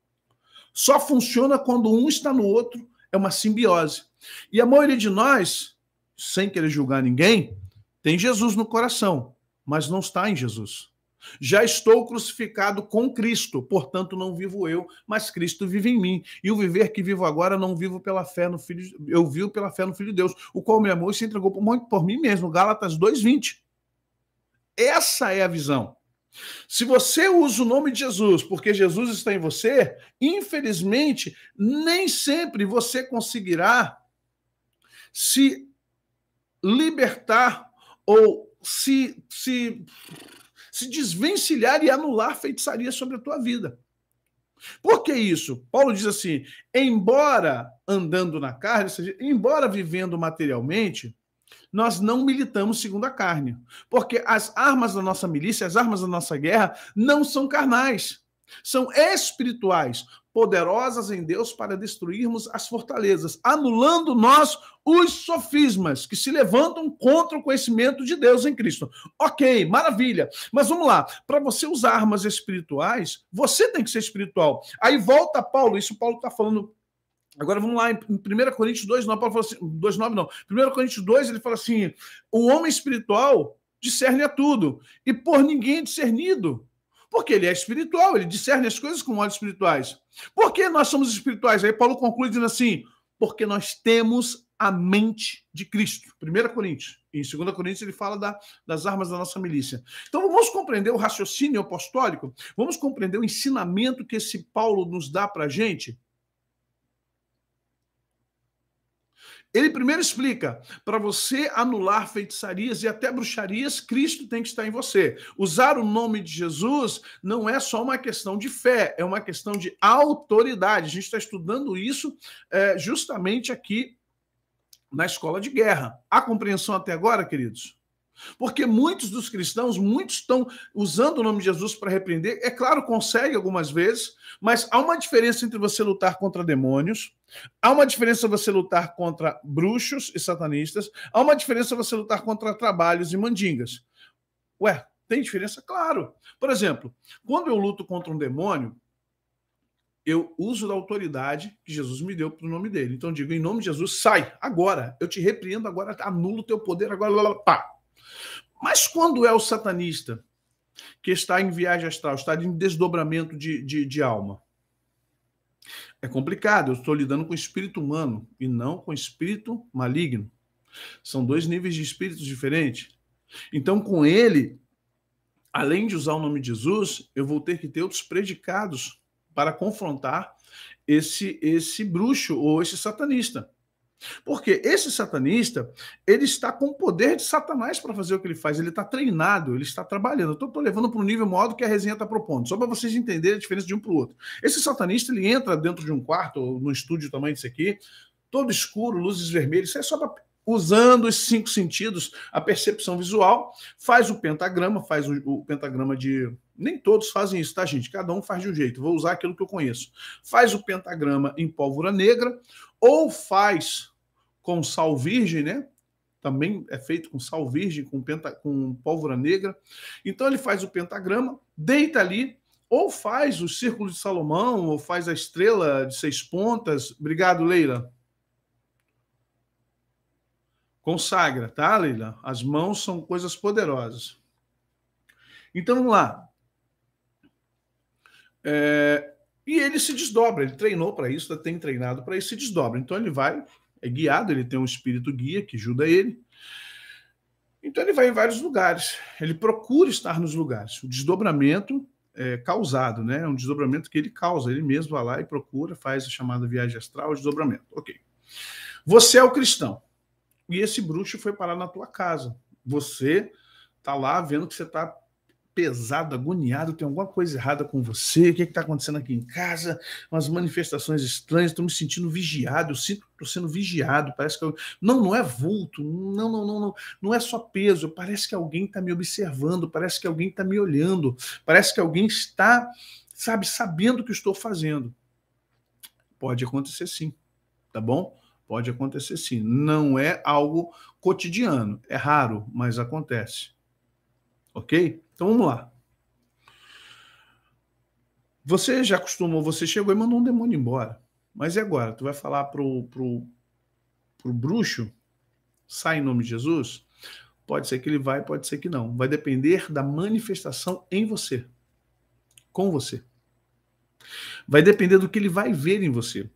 Só funciona quando um está no outro, é uma simbiose. E a maioria de nós, sem querer julgar ninguém, tem Jesus no coração, mas não está em Jesus. Já estou crucificado com Cristo, portanto não vivo eu, mas Cristo vive em mim. E o viver que vivo agora não vivo pela fé no filho, eu vivo pela fé no filho de Deus, o qual me amou e se entregou por mim mesmo. Gálatas 2:20. Essa é a visão. Se você usa o nome de Jesus porque Jesus está em você, infelizmente, nem sempre você conseguirá se libertar ou se, se se desvencilhar e anular feitiçaria sobre a tua vida. Por que isso? Paulo diz assim: embora andando na carne, ou seja, embora vivendo materialmente, nós não militamos segundo a carne. Porque as armas da nossa milícia, as armas da nossa guerra, não são carnais, são espirituais poderosas em Deus para destruirmos as fortalezas, anulando nós os sofismas que se levantam contra o conhecimento de Deus em Cristo. Ok, maravilha. Mas vamos lá. Para você usar armas espirituais, você tem que ser espiritual. Aí volta Paulo, isso Paulo está falando Agora vamos lá, em 1 Coríntios 2, 9, Paulo fala assim, 2, não. 1 Coríntios 2, ele fala assim: o homem espiritual discerne a tudo, e por ninguém discernido. Porque ele é espiritual, ele discerne as coisas com olhos espirituais. Por que nós somos espirituais? Aí Paulo conclui dizendo assim: porque nós temos a mente de Cristo. 1 Coríntios. Em 2 Coríntios ele fala da, das armas da nossa milícia. Então vamos compreender o raciocínio apostólico, vamos compreender o ensinamento que esse Paulo nos dá para a gente Ele primeiro explica: para você anular feitiçarias e até bruxarias, Cristo tem que estar em você. Usar o nome de Jesus não é só uma questão de fé, é uma questão de autoridade. A gente está estudando isso é, justamente aqui na escola de guerra. A compreensão até agora, queridos? Porque muitos dos cristãos, muitos estão usando o nome de Jesus para repreender. É claro, consegue algumas vezes, mas há uma diferença entre você lutar contra demônios, há uma diferença você lutar contra bruxos e satanistas, há uma diferença você lutar contra trabalhos e mandingas. Ué, tem diferença? Claro. Por exemplo, quando eu luto contra um demônio, eu uso da autoridade que Jesus me deu para o nome dele. Então digo, em nome de Jesus, sai agora. Eu te repreendo agora, anulo o teu poder agora, pá. Mas quando é o satanista que está em viagem astral, está em desdobramento de, de, de alma? É complicado, eu estou lidando com espírito humano e não com espírito maligno. São dois níveis de espíritos diferentes. Então, com ele, além de usar o nome de Jesus, eu vou ter que ter outros predicados para confrontar esse esse bruxo ou esse satanista. Porque esse satanista, ele está com o poder de Satanás para fazer o que ele faz. Ele está treinado, ele está trabalhando. estou levando para um nível maior do que a resenha está propondo, só para vocês entenderem a diferença de um para o outro. Esse satanista, ele entra dentro de um quarto, ou num estúdio também desse aqui, todo escuro, luzes vermelhas, isso é só usando os cinco sentidos, a percepção visual, faz o pentagrama, faz o, o, pentagrama de. Nem todos fazem isso, tá, gente? Cada um faz de um jeito. Vou usar aquilo que eu conheço. Faz o pentagrama em pólvora negra, ou faz com sal virgem, né? Também é feito com sal virgem, com, penta, com pólvora negra. Então ele faz o pentagrama, deita ali, ou faz o círculo de Salomão, ou faz a estrela de seis pontas. Obrigado, Leila. Consagra, tá, Leila? As mãos são coisas poderosas. Então vamos lá. É, e ele se desdobra, ele treinou para isso, tem treinado para isso, se desdobra. Então ele vai, é guiado, ele tem um espírito guia que ajuda ele. Então ele vai em vários lugares, ele procura estar nos lugares. O desdobramento é causado, né? É um desdobramento que ele causa, ele mesmo vai lá e procura, faz a chamada viagem astral, o desdobramento. Ok. Você é o cristão e esse bruxo foi parar na tua casa. Você tá lá vendo que você tá pesado, agoniado, tem alguma coisa errada com você, o que é está acontecendo aqui em casa, umas manifestações estranhas, estou me sentindo vigiado, eu sinto que estou sendo vigiado, parece que eu... Não, não é vulto, não, não, não, não, não é só peso, parece que alguém está me observando, parece que alguém está me olhando, parece que alguém está, sabe, sabendo o que estou fazendo. Pode acontecer sim, tá bom? Pode acontecer sim. Não é algo cotidiano, é raro, mas acontece. Ok? Então vamos lá. Você já acostumou, você chegou e mandou um demônio embora. Mas e agora? Tu vai falar pro, pro, pro bruxo? Sai em nome de Jesus? Pode ser que ele vai, pode ser que não. Vai depender da manifestação em você. Com você. Vai depender do que ele vai ver em você.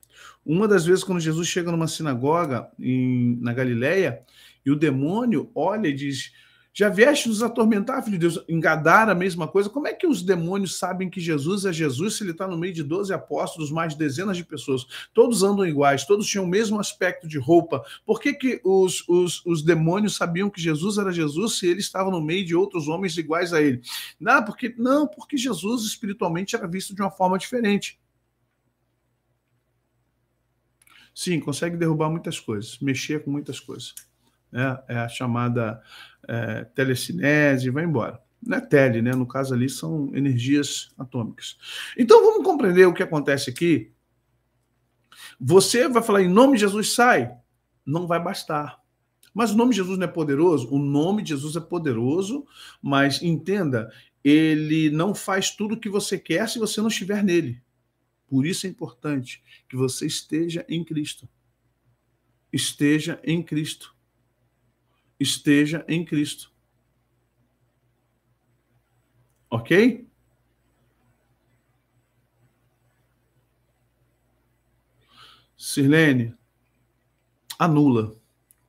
Uma das vezes, quando Jesus chega numa sinagoga em, na Galileia, e o demônio olha e diz: já vieste nos atormentar, filho de Deus, engadar a mesma coisa. Como é que os demônios sabem que Jesus é Jesus se ele está no meio de 12 apóstolos, mais de dezenas de pessoas? Todos andam iguais, todos tinham o mesmo aspecto de roupa. Por que, que os, os, os demônios sabiam que Jesus era Jesus se ele estava no meio de outros homens iguais a ele? Não, porque, não, porque Jesus espiritualmente era visto de uma forma diferente. Sim, consegue derrubar muitas coisas, mexer com muitas coisas. É, é a chamada é, telecinese, vai embora. Não é tele, né? No caso ali são energias atômicas. Então vamos compreender o que acontece aqui. Você vai falar em nome de Jesus, sai. Não vai bastar. Mas o nome de Jesus não é poderoso? O nome de Jesus é poderoso, mas entenda, ele não faz tudo o que você quer se você não estiver nele. Por isso é importante que você esteja em Cristo. Esteja em Cristo esteja em Cristo. Ok? Sirlene, anula.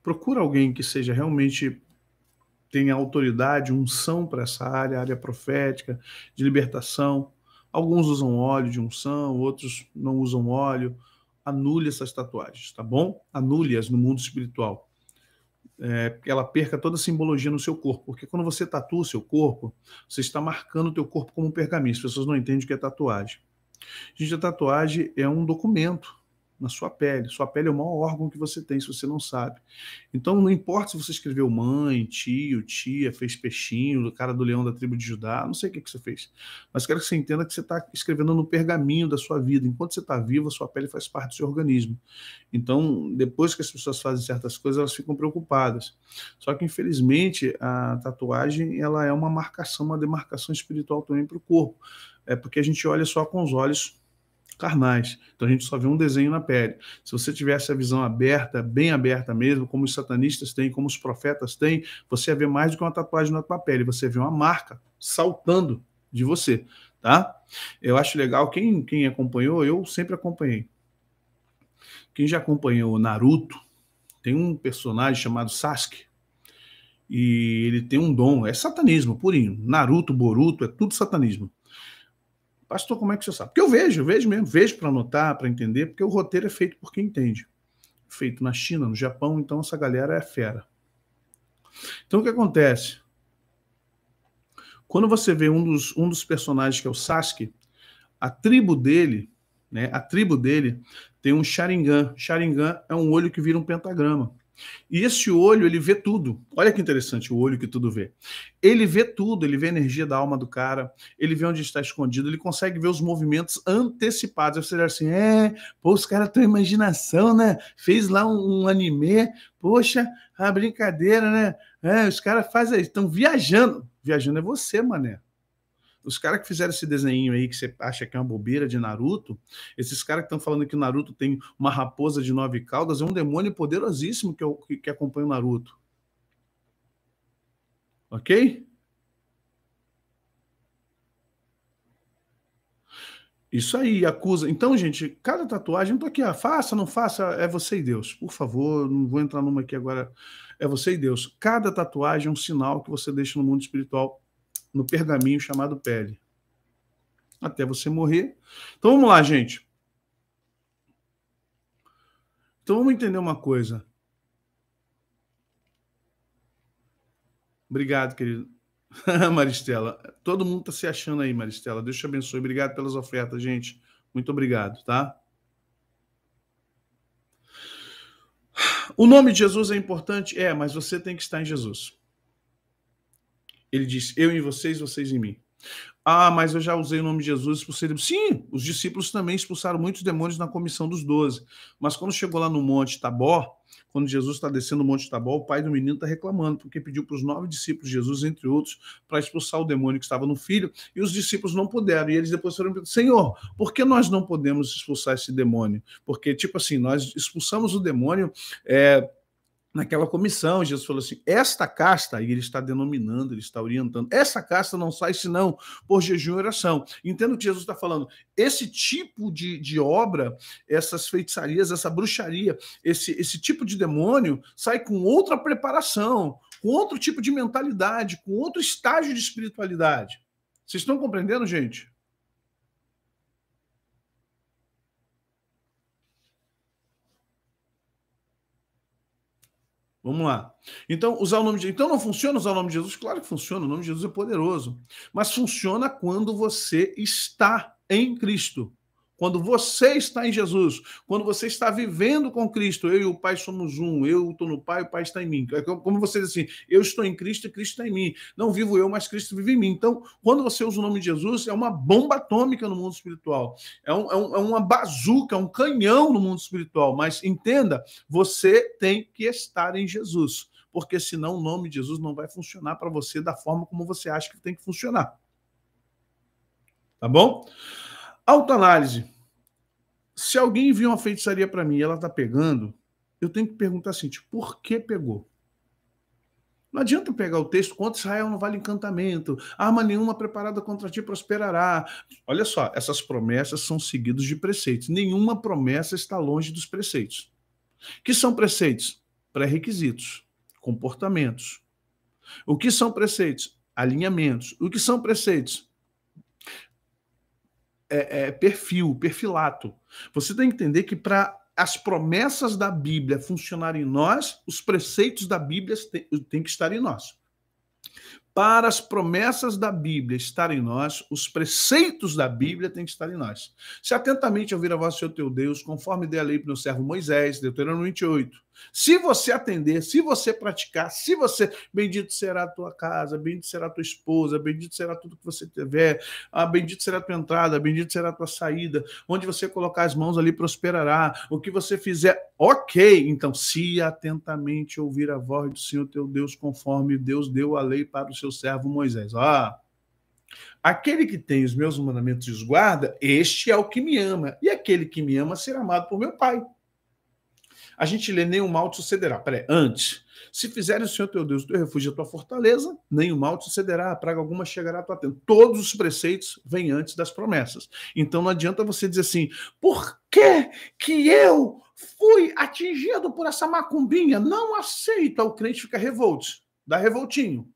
Procura alguém que seja realmente tenha autoridade, unção para essa área, área profética, de libertação. Alguns usam óleo de unção, outros não usam óleo. Anule essas tatuagens, tá bom? Anule-as no mundo espiritual é, ela perca toda a simbologia no seu corpo. Porque quando você tatua o seu corpo, você está marcando o teu corpo como um pergaminho. As pessoas não entendem o que é tatuagem. Gente, a tatuagem é um documento na sua pele. Sua pele é o maior órgão que você tem, se você não sabe. Então, não importa se você escreveu mãe, tio, tia, fez peixinho, o cara do leão da tribo de Judá, não sei o que, que você fez. Mas quero que você entenda que você está escrevendo no pergaminho da sua vida. Enquanto você está vivo, a sua pele faz parte do seu organismo. Então, depois que as pessoas fazem certas coisas, elas ficam preocupadas. Só que, infelizmente, a tatuagem ela é uma marcação, uma demarcação espiritual também para o corpo. É porque a gente olha só com os olhos carnais. Então a gente só vê um desenho na pele. Se você tivesse a visão aberta, bem aberta mesmo, como os satanistas têm, como os profetas têm, você ia ver mais do que uma tatuagem na tua pele, você vê uma marca saltando de você, tá? Eu acho legal, quem, quem acompanhou, eu sempre acompanhei. Quem já acompanhou Naruto, tem um personagem chamado Sasuke, e ele tem um dom, é satanismo purinho. Naruto, Boruto, é tudo satanismo. Pastor, como é que você sabe? Porque eu vejo, eu vejo mesmo, vejo para anotar, para entender, porque o roteiro é feito por quem entende. Feito na China, no Japão, então essa galera é fera. Então o que acontece? Quando você vê um dos, um dos personagens que é o Sasuke, a tribo dele, né, a tribo dele tem um Sharingan. Sharingan é um olho que vira um pentagrama. E esse olho, ele vê tudo. Olha que interessante o olho que tudo vê. Ele vê tudo, ele vê a energia da alma do cara, ele vê onde está escondido, ele consegue ver os movimentos antecipados. você diz assim: é, pô, os caras têm imaginação, né? Fez lá um, um anime, poxa, a brincadeira, né? É, os caras fazem, estão viajando. Viajando é você, mané. Os caras que fizeram esse desenho aí, que você acha que é uma bobeira de Naruto, esses caras que estão falando que o Naruto tem uma raposa de nove caudas, é um demônio poderosíssimo que, que, que acompanha o Naruto. Ok? Isso aí, acusa. Então, gente, cada tatuagem, não tô aqui, ah, faça, não faça, é você e Deus. Por favor, não vou entrar numa aqui agora. É você e Deus. Cada tatuagem é um sinal que você deixa no mundo espiritual no pergaminho chamado pele. Até você morrer. Então vamos lá, gente. Então vamos entender uma coisa. Obrigado, querido. Maristela, todo mundo está se achando aí, Maristela. Deus te abençoe. Obrigado pelas ofertas, gente. Muito obrigado, tá? O nome de Jesus é importante? É, mas você tem que estar em Jesus. Ele diz: Eu em vocês, vocês em mim. Ah, mas eu já usei o nome de Jesus por ser. Sim, os discípulos também expulsaram muitos demônios na comissão dos doze. Mas quando chegou lá no Monte Tabor, quando Jesus está descendo o Monte Tabor, o pai do menino está reclamando, porque pediu para os nove discípulos de Jesus, entre outros, para expulsar o demônio que estava no filho, e os discípulos não puderam. E eles depois foram Senhor, por que nós não podemos expulsar esse demônio? Porque, tipo assim, nós expulsamos o demônio. É, naquela comissão. Jesus falou assim: esta casta, e ele está denominando, ele está orientando, essa casta não sai senão por jejum e oração. Entendo que Jesus está falando, esse tipo de, de obra, essas feitiçarias, essa bruxaria, esse, esse tipo de demônio sai com outra preparação, com outro tipo de mentalidade, com outro estágio de espiritualidade. Vocês estão compreendendo, gente? Vamos lá. Então, usar o nome de Então não funciona usar o nome de Jesus? Claro que funciona, o nome de Jesus é poderoso. Mas funciona quando você está em Cristo. Quando você está em Jesus, quando você está vivendo com Cristo, eu e o Pai somos um, eu estou no Pai, o Pai está em mim. É como você diz assim, eu estou em Cristo e Cristo está em mim. Não vivo eu, mas Cristo vive em mim. Então, quando você usa o nome de Jesus, é uma bomba atômica no mundo espiritual. É, um, é, um, é uma bazuca, é um canhão no mundo espiritual. Mas entenda, você tem que estar em Jesus, porque senão o nome de Jesus não vai funcionar para você da forma como você acha que tem que funcionar. Tá bom? Autoanálise. Se alguém envia uma feitiçaria para mim e ela está pegando, eu tenho que perguntar assim, tipo, por que pegou? Não adianta pegar o texto contra Israel não vale encantamento, arma nenhuma preparada contra ti prosperará. Olha só, essas promessas são seguidas de preceitos. Nenhuma promessa está longe dos preceitos. Que são preceitos? Pré-requisitos, comportamentos. O que são preceitos? Alinhamentos. O que são preceitos? é, é, perfil, perfilato. Você tem que entender que para as promessas da Bíblia funcionarem em nós, os preceitos da Bíblia têm que estar em nós. Para as promessas da Bíblia estarem em nós, os preceitos da Bíblia têm que estar em nós. Se atentamente ouvir a voz do seu teu Deus, conforme deu a lei para o servo Moisés, Deuteronômio 28, se você atender, se você praticar, se você. Bendito será a tua casa, bendito será a tua esposa, bendito será tudo que você tiver, ah, bendito será a tua entrada, bendito será a tua saída. Onde você colocar as mãos ali prosperará. O que você fizer, ok. Então, se atentamente ouvir a voz do Senhor teu Deus, conforme Deus deu a lei para o seu servo Moisés. Ah. Aquele que tem os meus mandamentos e os guarda, este é o que me ama, e aquele que me ama será amado por meu Pai. A gente lê nenhum mal te sucederá. Peraí, antes. Se fizeres o Senhor teu Deus teu refúgio a tua fortaleza, nenhum mal te sucederá, a praga alguma chegará à tua tenda. Todos os preceitos vêm antes das promessas. Então não adianta você dizer assim, por que que eu fui atingido por essa macumbinha? Não aceita. O crente fica revolto, dá revoltinho.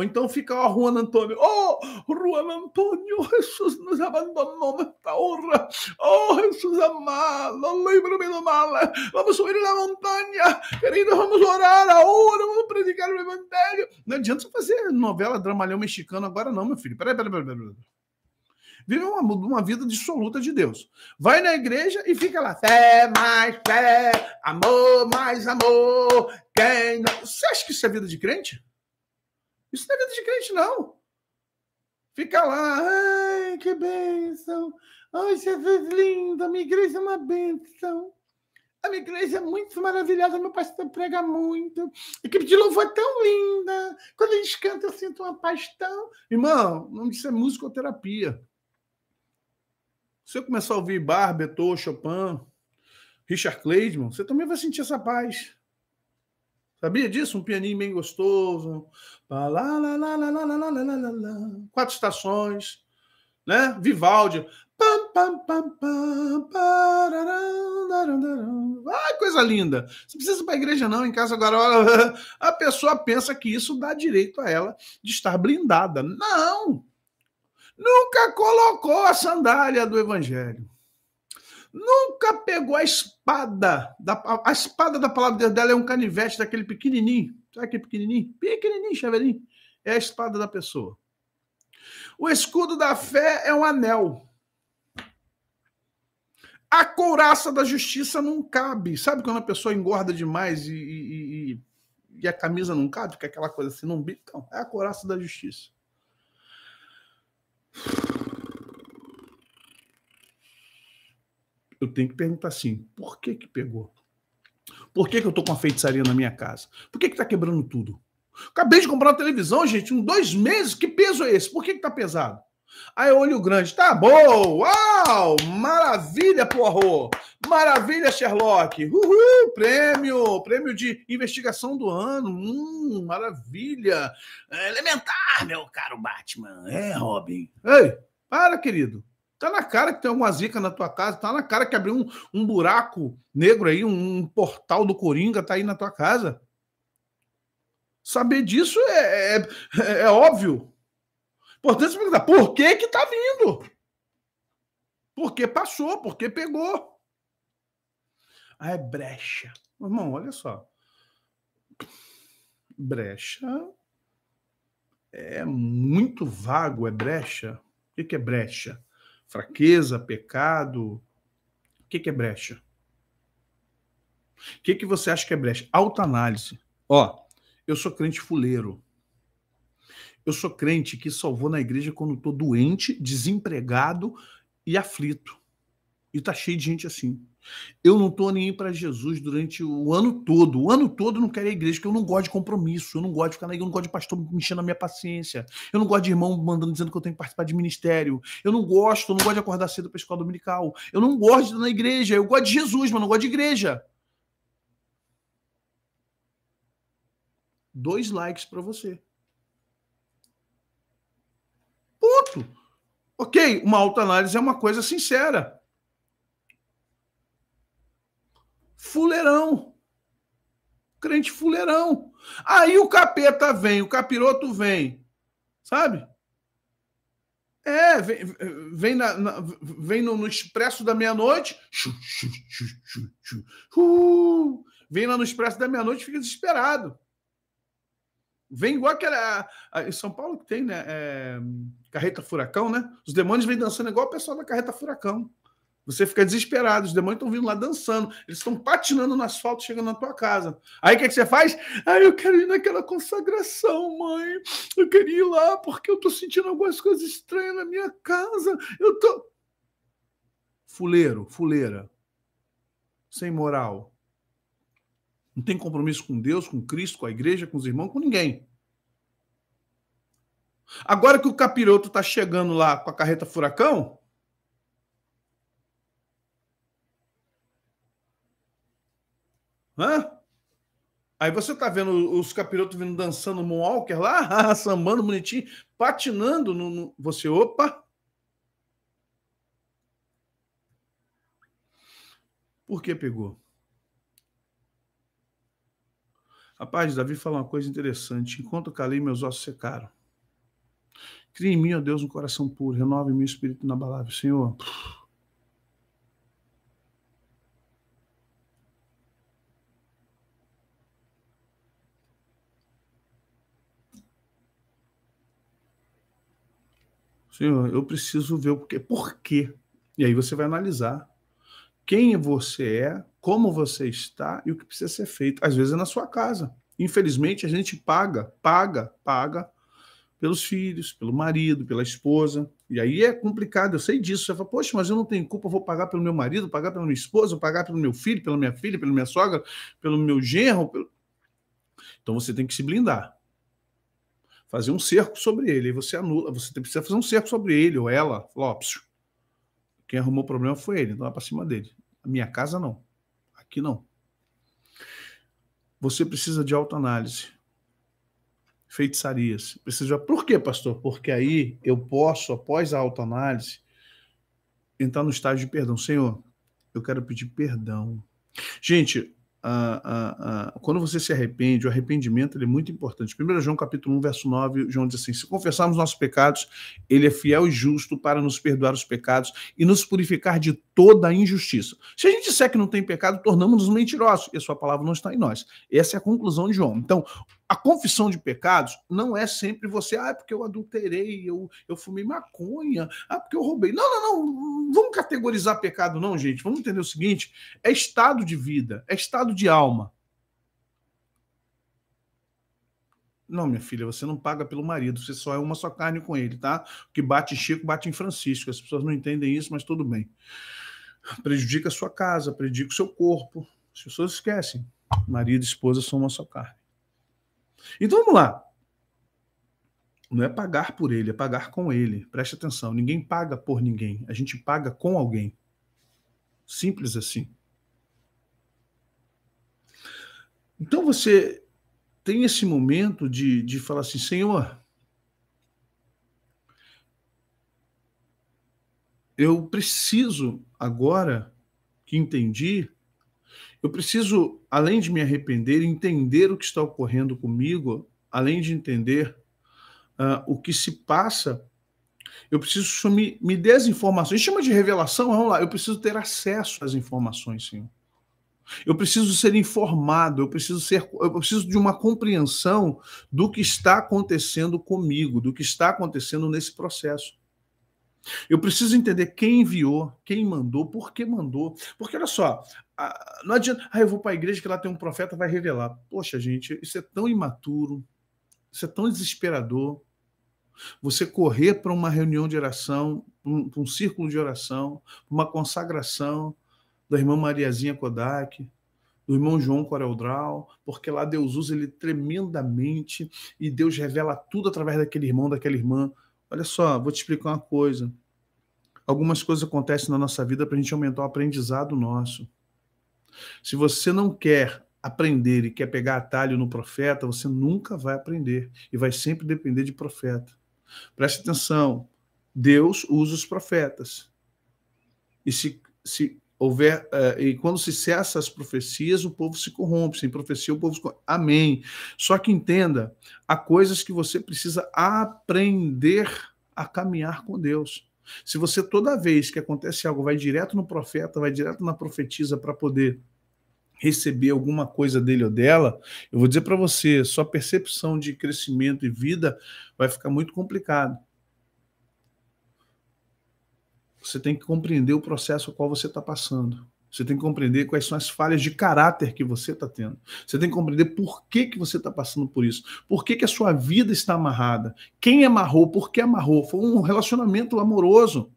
Ou então fica, ó, Juan Antônio. Oh, Juan Antônio, Jesus nos abandonou nesta hora. Oh, Jesus amado, lembra me do mal. Vamos subir na montanha. Queridos, vamos orar agora, vamos predicar o evangelho. Não adianta você fazer novela dramalhão mexicano agora não, meu filho. Peraí, peraí, peraí. peraí. Vive uma, uma vida absoluta de Deus. Vai na igreja e fica lá. Fé mais fé, amor mais amor. Quem... Você acha que isso é vida de crente? Isso não é vida de crente, não. Fica lá, ai, que bênção. Ai, Jesus lindo, a minha igreja é uma bênção. A minha igreja é muito maravilhosa, meu pastor prega muito. A equipe de louvor é tão linda. Quando eles cantam, eu sinto uma paz tão. Irmão, o nome disso é musicoterapia. Se eu começar a ouvir Bar, Beethoven, Chopin, Richard Clayton, você também vai sentir essa paz. Sabia disso? Um pianinho bem gostoso. Quatro estações. Né? Vivaldi. Ah, coisa linda. Você precisa ir para a igreja, não. Em casa agora a pessoa pensa que isso dá direito a ela de estar blindada. Não! Nunca colocou a sandália do evangelho. Nunca pegou a espada. Da, a, espada da palavra de Deus dela é um canivete daquele pequenininho. Sabe aquele pequenininho? Pequenininho, chaveirinho. É a espada da pessoa. O escudo da fé é um anel. A couraça da justiça não cabe. Sabe quando a pessoa engorda demais e, e, e, e a camisa não cabe? Fica aquela coisa assim, não bica Então, é a couraça da justiça. eu tenho que perguntar assim: por que que pegou? Por que, que eu tô com a feitiçaria na minha casa? Por que que tá quebrando tudo? Acabei de comprar uma televisão, gente, em dois meses. Que peso é esse? Por que que tá pesado? Aí olho grande, tá bom, uau, maravilha, porra, maravilha, Sherlock, uhul, prêmio, prêmio de investigação do ano, hum, maravilha, é elementar, meu caro Batman, é, Robin, ei, para, querido, Tá na cara que tem alguma zica na tua casa, tá na cara que abriu um, um buraco negro aí, um, um, portal do Coringa tá aí na tua casa. Saber disso é, é, é, é óbvio. Importante perguntar por que que tá vindo? Porque passou, porque pegou. Ah, é brecha. Irmão, olha só. Brecha é muito vago, é brecha. O que é brecha? fraqueza, pecado. O que, que é brecha? O que, que você acha que é brecha? Autoanálise. Ó, eu sou crente fuleiro. Eu sou crente que só vou na igreja quando estou doente, desempregado e aflito. E tá cheio de gente assim. Eu não estou nem para Jesus durante o ano todo. O ano todo eu não quero ir à igreja, porque eu não gosto de compromisso, eu não gosto de ficar na igreja, eu não gosto de pastor mexendo a minha paciência, eu não gosto de irmão mandando dizendo que eu tenho que participar de ministério, eu não gosto, eu não gosto de acordar cedo para a escola dominical, eu não gosto de ir na igreja, eu gosto de Jesus, mas não gosto de igreja. Dois likes para você. Ponto. Ok, uma autoanálise é uma coisa sincera. Fuleirão. Crente fuleirão. Aí o capeta vem, o capiroto vem. Sabe? É, vem, vem, na, na, vem no, no, expresso da meia-noite. Uh, vem lá no expresso da meia-noite fica desesperado. Vem igual aquela. A, a, em São Paulo que tem, né? É, carreta Furacão, né? Os demônios vêm dançando igual o pessoal da Carreta Furacão. Você fica desesperado, os demônios estão vindo lá dançando, eles estão patinando no asfalto, chegando na tua casa. Aí o que, é que você faz? Ah, eu quero ir naquela consagração, mãe. Eu queria ir lá porque eu estou sentindo algumas coisas estranhas na minha casa. Eu tô fuleiro, fuleira, sem moral. Não tem compromisso com Deus, com Cristo, com a igreja, com os irmãos, com ninguém. Agora que o capiroto está chegando lá com a carreta furacão, Hã? Aí você tá vendo os capirotos vindo dançando Moonwalker lá, ah, sambando bonitinho, patinando no, no... Você, opa! Por que pegou? Rapaz, Davi fala uma coisa interessante. Enquanto calei, meus ossos secaram. Cria em mim, ó Deus, um coração puro. Renova em mim o espírito inabalável. Senhor, Senhor, eu preciso ver o porquê. Por quê? E aí você vai analisar quem você é, como você está e o que precisa ser feito. Às vezes é na sua casa. Infelizmente, a gente paga, paga, paga pelos filhos, pelo marido, pela esposa. E aí é complicado, eu sei disso. Você fala, poxa, mas eu não tenho culpa, eu vou pagar pelo meu marido, pagar pela minha esposa, pagar pelo meu filho, pela minha filha, pela minha sogra, pelo meu genro. Pelo... Então você tem que se blindar fazer um cerco sobre ele. Aí você anula, você precisa fazer um cerco sobre ele ou ela. Falar, quem arrumou o problema foi ele, não é para cima dele. A minha casa não. Aqui não. Você precisa de autoanálise. Feitiçarias. Precisa. Por quê, pastor? Porque aí eu posso, após a autoanálise, entrar no estágio de perdão. Senhor, eu quero pedir perdão. Gente, a, a, quando você se arrepende, o arrependimento é muito importante. 1 João capítulo 1, verso 9, João diz assim: se confessarmos nossos pecados, ele é fiel e justo para nos perdoar os pecados e nos purificar de toda a injustiça. Se a gente disser que não tem pecado, tornamos-nos mentirosos, e a sua palavra não está em nós. Essa é a conclusão de João. Então, a confissão de pecados não é sempre você, ah, é porque eu adulterei, eu, eu fumei maconha, ah, porque eu roubei. Não, não, não, vamos categorizar pecado, não, gente. Vamos entender o seguinte: é estado de vida, é estado de alma. Não, minha filha, você não paga pelo marido, você só é uma só carne com ele, tá? O que bate em Chico, bate em Francisco. As pessoas não entendem isso, mas tudo bem. Prejudica a sua casa, prejudica o seu corpo. As pessoas esquecem. Marido e esposa são uma só carne. Então vamos lá. Não é pagar por ele, é pagar com ele. Preste atenção, ninguém paga por ninguém, a gente paga com alguém. Simples assim. Então você tem esse momento de, de falar assim, Senhor, eu preciso agora que entendi eu preciso, além de me arrepender, entender o que está ocorrendo comigo, além de entender uh, o que se passa, eu preciso me me desinformações. Chama de revelação, vamos lá. Eu preciso ter acesso às informações, Senhor. Eu preciso ser informado, eu preciso ser, eu preciso de uma compreensão do que está acontecendo comigo, do que está acontecendo nesse processo. Eu preciso entender quem enviou, quem mandou, por que mandou. Porque olha só, não adianta, ah, eu vou para a igreja que lá tem um profeta vai revelar. Poxa, gente, isso é tão imaturo, isso é tão desesperador. Você correr para uma reunião de oração, um, um círculo de oração, uma consagração da irmã Mariazinha Kodak, do irmão João Coreldral, porque lá Deus usa ele tremendamente e Deus revela tudo através daquele irmão, daquela irmã Olha só, vou te explicar uma coisa. Algumas coisas acontecem na nossa vida para a gente aumentar o aprendizado nosso. Se você não quer aprender e quer pegar atalho no profeta, você nunca vai aprender e vai sempre depender de profeta. Preste atenção, Deus usa os profetas. E se, se houver uh, e quando se cessa as profecias, o povo se corrompe. Sem profecia, o povo se corrompe. Amém. Só que entenda, há coisas que você precisa aprender a caminhar com Deus. Se você toda vez que acontece algo vai direto no profeta, vai direto na profetisa para poder receber alguma coisa dele ou dela, eu vou dizer para você, sua percepção de crescimento e vida vai ficar muito complicado. Você tem que compreender o processo ao qual você está passando. Você tem que compreender quais são as falhas de caráter que você está tendo. Você tem que compreender por que, que você está passando por isso. Por que, que a sua vida está amarrada. Quem amarrou, por que amarrou. Foi um relacionamento amoroso.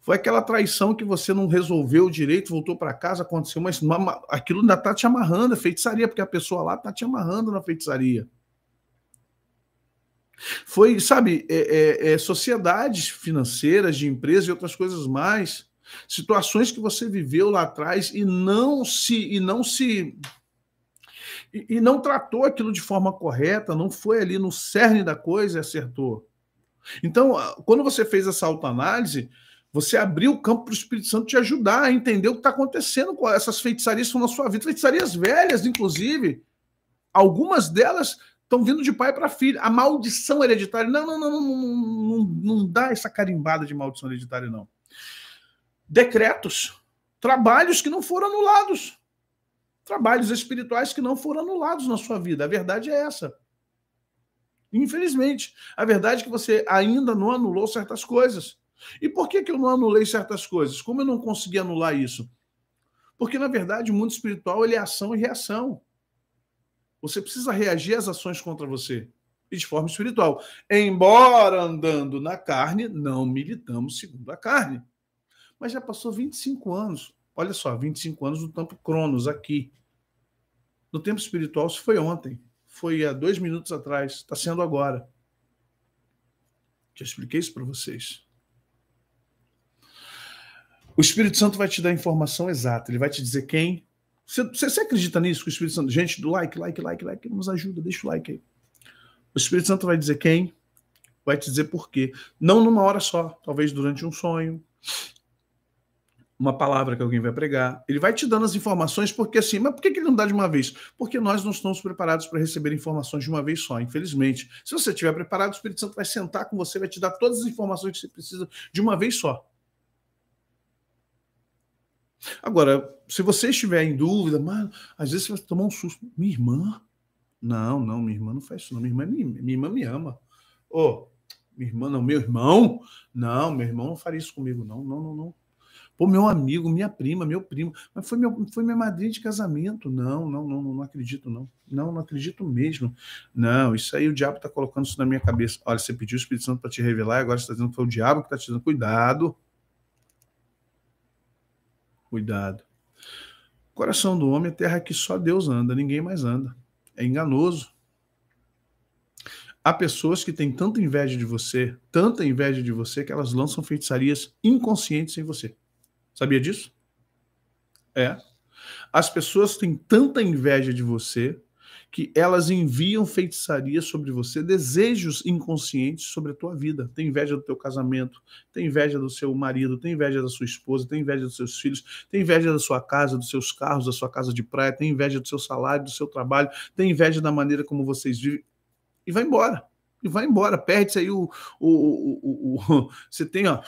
Foi aquela traição que você não resolveu direito, voltou para casa, aconteceu, mas aquilo ainda está te amarrando, é feitiçaria, porque a pessoa lá está te amarrando na feitiçaria. Foi, sabe, é, é, é, sociedades financeiras, de empresas e outras coisas mais, situações que você viveu lá atrás e não se e não se e, e não tratou aquilo de forma correta, não foi ali no cerne da coisa e acertou. Então, quando você fez essa autoanálise, você abriu o campo para o Espírito Santo te ajudar a entender o que está acontecendo com essas feitiçarias que estão na sua vida, feitiçarias velhas, inclusive. Algumas delas Estão vindo de pai para filho. A maldição hereditária. Não, não, não, não, não, não dá essa carimbada de maldição hereditária, não. Decretos. Trabalhos que não foram anulados. Trabalhos espirituais que não foram anulados na sua vida. A verdade é essa. Infelizmente. A verdade é que você ainda não anulou certas coisas. E por que, que eu não anulei certas coisas? Como eu não consegui anular isso? Porque, na verdade, o mundo espiritual ele é ação e reação. Você precisa reagir às ações contra você e de forma espiritual. Embora andando na carne, não militamos segundo a carne. Mas já passou 25 anos. Olha só, 25 anos no tempo Cronos aqui. No tempo espiritual, isso foi ontem. Foi há dois minutos atrás. Está sendo agora. Já expliquei isso para vocês. O Espírito Santo vai te dar informação exata. Ele vai te dizer quem, você, você, acredita nisso que o Espírito Santo? Gente, do like, like, like, like, nos ajuda, deixa o like aí. O Espírito Santo vai dizer quem, vai te dizer por quê. Não numa hora só, talvez durante um sonho, uma palavra que alguém vai pregar. Ele vai te dando as informações, porque assim, mas por que ele não dá de uma vez? Porque nós não estamos preparados para receber informações de uma vez só, infelizmente. Se você estiver preparado, o Espírito Santo vai sentar com você, vai te dar todas as informações que você precisa de uma vez só. Agora, se você estiver em dúvida, mas às vezes você vai tomar um susto. Minha irmã? Não, não, minha irmã não faz isso. Não. Minha, irmã, é minha, irmã me ama. Ô, oh, minha irmã não, meu irmão? Não, meu irmão não faria isso comigo, não, não, não, não. Pô, meu amigo, minha prima, meu primo. Mas foi, meu, foi minha madrinha de casamento. Não, não, não, não, não acredito, não. Não, não acredito mesmo. Não, isso aí o diabo está colocando isso na minha cabeça. Olha, você pediu o Espírito Santo para te revelar, agora você está dizendo que foi o diabo que está te dando cuidado. Cuidado. Coração do homem é terra que só Deus anda, ninguém mais anda. É enganoso. Há pessoas que têm tanta inveja de você, tanta inveja de você, que elas lançam feitiçarias inconscientes em você. Sabia disso? É. As pessoas têm tanta inveja de você que elas enviam feitiçaria sobre você, desejos inconscientes sobre a tua vida. Tem inveja do teu casamento, tem inveja do seu marido, tem inveja da sua esposa, tem inveja dos seus filhos, tem inveja da sua casa, dos seus carros, da sua casa de praia, tem inveja do seu salário, do seu trabalho, tem inveja da maneira como vocês vivem. E vai embora. E vai embora. Perde-se aí o, o, o, o, o. Você tem, ó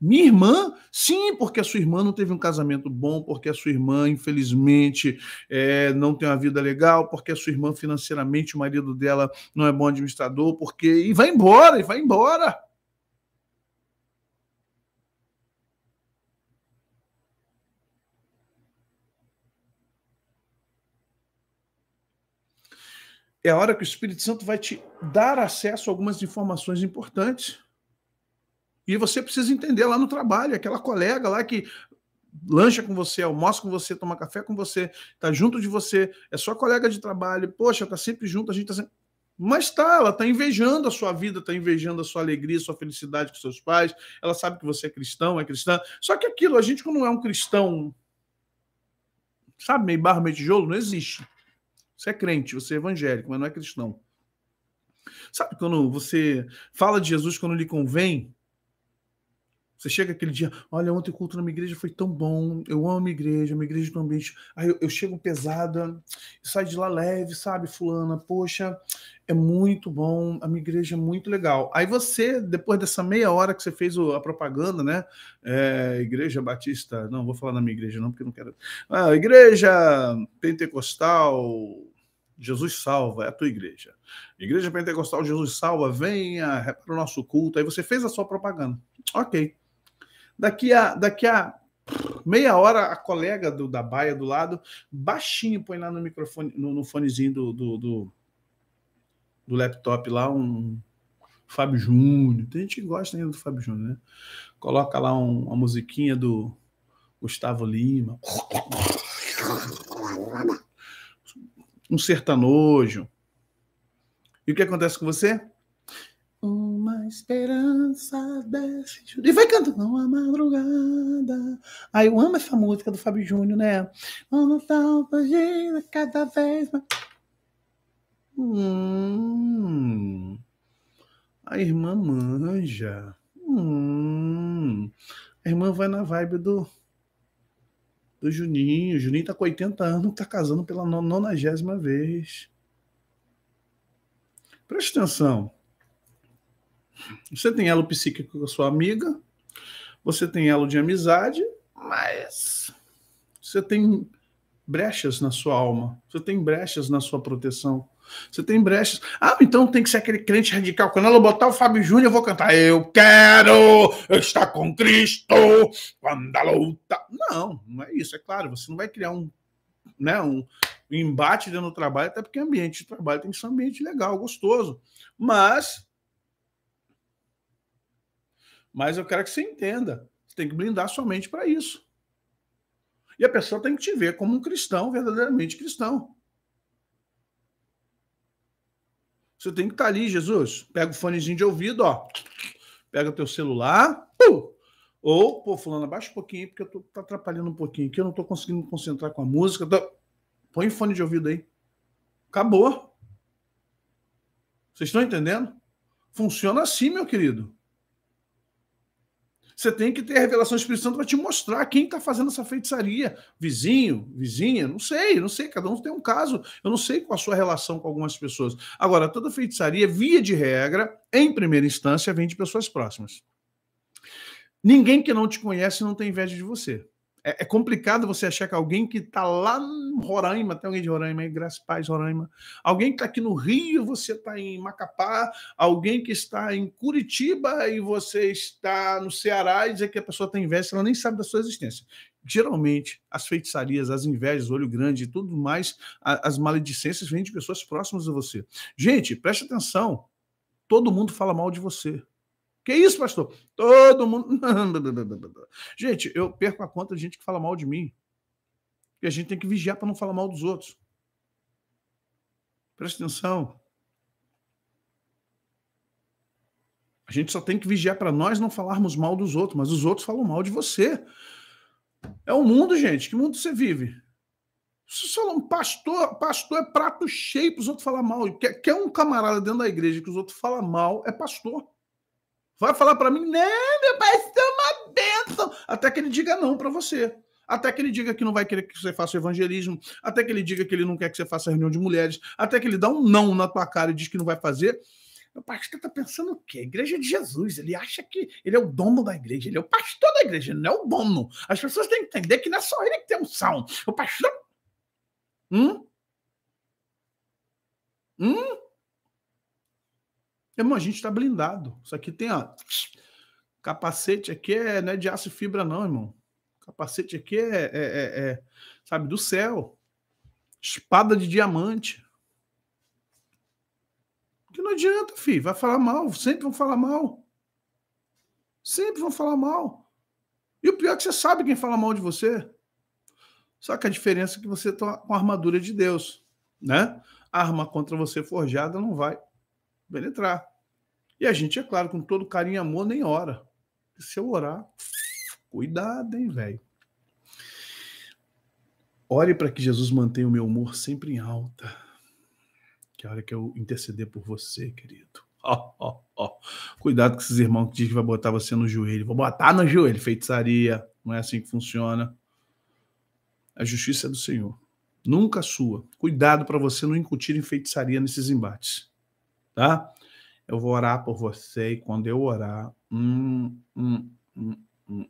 minha irmã, sim, porque a sua irmã não teve um casamento bom, porque a sua irmã, infelizmente, é, não tem uma vida legal, porque a sua irmã, financeiramente, o marido dela não é bom administrador, porque. E vai embora, e vai embora. É a hora que o Espírito Santo vai te dar acesso a algumas informações importantes. E você precisa entender lá no trabalho, aquela colega lá que lancha com você, almoça com você, toma café com você, tá junto de você, é sua colega de trabalho, poxa, tá sempre junto, a gente está sempre... Mas tá, ela tá invejando a sua vida, tá invejando a sua alegria, a sua felicidade com seus pais. Ela sabe que você é cristão, é cristã. Só que aquilo, a gente quando não é um cristão, sabe, meio barro, meio tijolo, não existe. Você é crente, você é evangélico, mas não é cristão. Sabe quando você fala de Jesus quando lhe convém, você chega aquele dia, olha, ontem o culto na minha igreja foi tão bom, eu amo a minha igreja, a minha igreja é ambiente. Aí eu, eu chego pesada, sai de lá leve, sabe, fulana, poxa, é muito bom, a minha igreja é muito legal. Aí você, depois dessa meia hora que você fez a propaganda, né? É, igreja Batista, não, vou falar na minha igreja, não, porque não quero. Ah, igreja Pentecostal, Jesus salva, é a tua igreja. Igreja Pentecostal, Jesus salva, venha para o nosso culto. Aí você fez a sua propaganda. Ok. Daqui a, daqui a meia hora, a colega do, da baia do lado, baixinho, põe lá no microfone, no, no fonezinho do, do, do, do, laptop lá, um Fábio Júnior. Tem gente que gosta ainda do Fábio Júnior, né? Coloca lá um, uma musiquinha do Gustavo Lima. Um sertanojo. E o que acontece com você? esperança desce. E vai cantando a madrugada. Aí ah, eu amo essa música do Fábio Júnior, né? Vamos gira cada vez mais. Hum, a irmã manja. Hum, a irmã vai na vibe do, do Juninho. O Juninho tá com 80 anos, tá casando pela nonagésima vez. presta atenção. Você tem elo psíquico com a sua amiga, você tem elo de amizade, mas você tem brechas na sua alma, você tem brechas na sua proteção, você tem brechas. Ah, então tem que ser aquele crente radical. Quando ela botar o Fábio Júnior, eu vou cantar. Eu quero estar com Cristo quando a luta. Não, não é isso. É claro, você não vai criar um, né, um embate dentro do trabalho, até porque o ambiente de trabalho tem que ser um ambiente legal, gostoso. Mas mas eu quero que você entenda. Você tem que blindar sua mente para isso. E a pessoa tem que te ver como um cristão, verdadeiramente cristão. Você tem que estar tá ali, Jesus. Pega o fonezinho de ouvido, ó. Pega o teu celular. Ou, pô, fulano, abaixa um pouquinho, porque eu tô tá atrapalhando um pouquinho aqui, eu não tô conseguindo me concentrar com a música. Tô... Põe o fone de ouvido aí. Acabou. Vocês estão entendendo? Funciona assim, meu querido. Você tem que ter a revelação do Espírito Santo para te mostrar quem está fazendo essa feitiçaria. Vizinho, vizinha, não sei, não sei, cada um tem um caso. Eu não sei qual a sua relação com algumas pessoas. Agora, toda feitiçaria, via de regra, em primeira instância, vem de pessoas próximas. Ninguém que não te conhece não tem inveja de você. É, é complicado você achar que alguém que está lá em Roraima, tem alguém de Roraima aí, Graças Paz, Roraima. Alguém que está aqui no Rio, você está em Macapá. Alguém que está em Curitiba e você está no Ceará e dizer que a pessoa tem inveja, ela nem sabe da sua existência geralmente as feitiçarias, as invejas, olho grande e tudo mais, as maledicências vêm de pessoas próximas a você. Gente, preste atenção. Todo mundo fala mal de você. Que isso, pastor? Todo mundo. gente, eu perco a conta de gente que fala mal de mim. E a gente tem que vigiar para não falar mal dos outros. Presta atenção. A gente só tem que vigiar para nós não falarmos mal dos outros, mas os outros falam mal de você. É o mundo, gente. Que mundo você vive? Só um pastor, pastor é prato cheio para os outros falar mal. Quer, quer um camarada dentro da igreja que os outros falam mal, é pastor. Vai falar para mim, né, meu pai, isso é uma bênção. Até que ele diga não para você. Até que ele diga que não vai querer que você faça evangelismo, até que ele diga que ele não quer que você faça reunião de mulheres, até que ele dá um não na tua cara e diz que não vai fazer. O pastor está pensando o quê? A igreja de Jesus. Ele acha que ele é o dono da igreja, ele é o pastor da igreja, ele não é o dono. As pessoas têm que entender que não é só ele que tem um Um o pastor. Hum? Hum? Irmão, a gente está blindado. Isso aqui tem, ó. Capacete aqui é, não é de aço e fibra, não, irmão. Capacete aqui é, é, é, é sabe, do céu. Espada de diamante. Que não adianta, filho. Vai falar mal. Sempre vão falar mal. Sempre vão falar mal. E o pior é que você sabe quem fala mal de você. Só que a diferença é que você está com a armadura de Deus, né? A arma contra você forjada não vai penetrar. E a gente, é claro, com todo carinho e amor, nem ora. E se eu orar, cuidado, hein, velho. Ore para que Jesus mantenha o meu humor sempre em alta. Que a hora que eu interceder por você, querido. Ó, ó, ó. Cuidado com esses irmãos que dizem que vai botar você no joelho. Vou botar no joelho, feitiçaria. Não é assim que funciona. A justiça é do Senhor, nunca sua. Cuidado para você não incutir em feitiçaria nesses embates tá? Eu vou orar por você e quando eu orar, hum, hum, hum, hum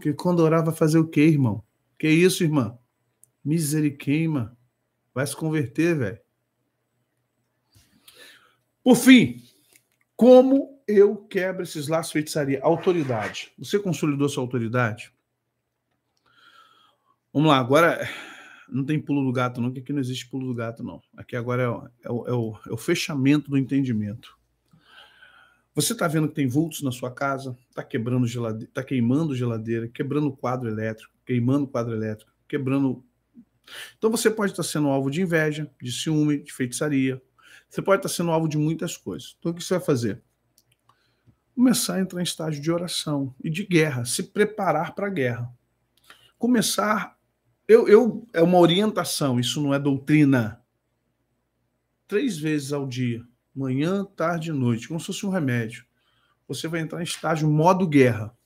que quando orar vai fazer o quê, irmão? Que isso, irmã? Misericórdia. Vai se converter, velho. Por fim, como eu quebro esses laços de feitiçaria? Autoridade. Você consolidou sua autoridade? Vamos lá, agora não tem pulo do gato, não, que aqui não existe pulo do gato, não. Aqui agora é, é, é, o, é o, fechamento do entendimento. Você está vendo que tem vultos na sua casa, está quebrando geladeira, está queimando geladeira, quebrando quadro elétrico, queimando quadro elétrico, quebrando. Então você pode estar tá sendo alvo de inveja, de ciúme, de feitiçaria. Você pode estar tá sendo alvo de muitas coisas. Então o que você vai fazer? Começar a entrar em estágio de oração e de guerra, se preparar para a guerra. Começar eu, eu, é uma orientação, isso não é doutrina. Três vezes ao dia, manhã, tarde e noite, como se fosse um remédio. Você vai entrar em estágio modo guerra.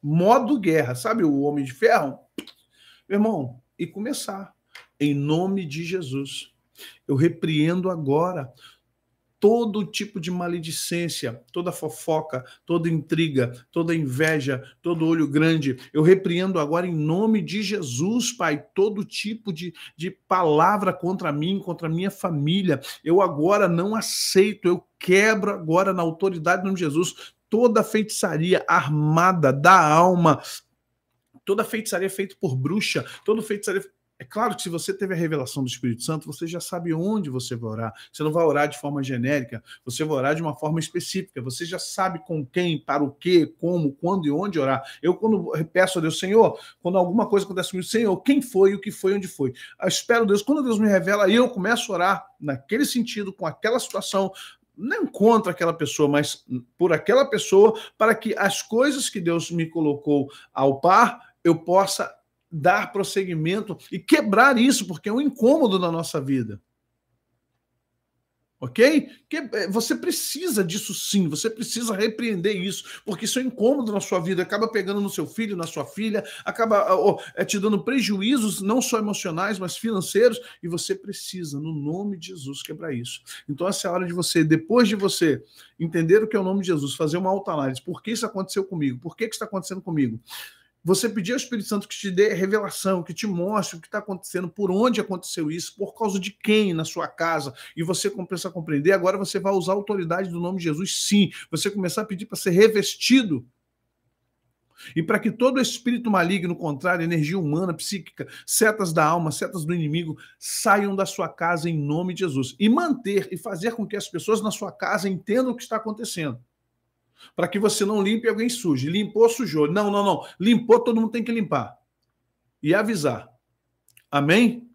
Modo guerra, sabe o homem de ferro? Meu irmão, e começar. Em nome de Jesus. Eu repreendo agora todo tipo de maledicência, toda fofoca, toda intriga, toda inveja, todo olho grande. Eu repreendo agora em nome de Jesus, Pai, todo tipo de, de palavra contra mim, contra minha família. Eu agora não aceito, eu quebro agora na autoridade do de Jesus. Toda feitiçaria armada da alma, toda feitiçaria feita por bruxa, toda feitiçaria é claro que se você teve a revelação do Espírito Santo, você já sabe onde você vai orar. Você não vai orar de forma genérica, você vai orar de uma forma específica. Você já sabe com quem, para o que, como, quando e onde orar. Eu, quando peço a Deus, Senhor, quando alguma coisa acontece comigo, Senhor, quem foi, o que foi, onde foi. Eu espero Deus, quando Deus me revela, eu começo a orar naquele sentido, com aquela situação, não contra aquela pessoa, mas por aquela pessoa, para que as coisas que Deus me colocou ao par, eu possa dar prosseguimento e quebrar isso, porque é um incômodo na nossa vida. Ok? Que, é, você precisa disso sim, você precisa repreender isso, porque isso é incômodo na sua vida, acaba pegando no seu filho, na sua filha, acaba ah, oh, é, te dando prejuízos, não só emocionais, mas financeiros, e você precisa, no nome de Jesus, quebrar isso. Então, essa é a hora de você, depois de você entender o que é o nome de Jesus, fazer uma alta análise. Por que isso aconteceu comigo? Por que, que está acontecendo comigo? Você pedir ao Espírito Santo que te dê revelação, que te mostre o que está acontecendo, por onde aconteceu isso, por causa de quem na sua casa, e você começar a compreender, agora você vai usar a autoridade do nome de Jesus, sim. Você começar a pedir para ser revestido e para que todo espírito maligno, contrário, energia humana, psíquica, setas da alma, setas do inimigo, saiam da sua casa em nome de Jesus. E manter e fazer com que as pessoas na sua casa entendam o que está acontecendo. Para que você não limpe alguém suje. Limpou, sujou. Não, não, não. Limpou, todo mundo tem que limpar. E avisar. Amém?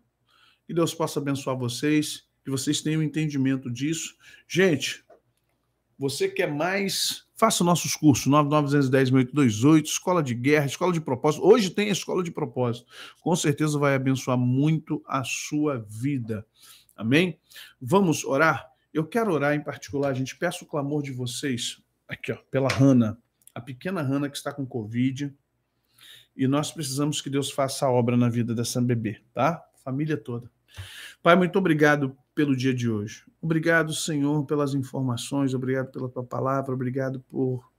Que Deus possa abençoar vocês, que vocês tenham um entendimento disso. Gente, você quer mais? Faça nossos cursos 9910-828, Escola de Guerra, Escola de Propósito. Hoje tem a Escola de Propósito. Com certeza vai abençoar muito a sua vida. Amém? Vamos orar? Eu quero orar em particular, gente. Peço o clamor de vocês aqui, ó, pela Rana a pequena Rana que está com Covid. E nós precisamos que Deus faça a obra na vida dessa bebê, tá? Família toda. Pai, muito obrigado pelo dia de hoje. Obrigado, Senhor, pelas informações, obrigado pela tua palavra, obrigado por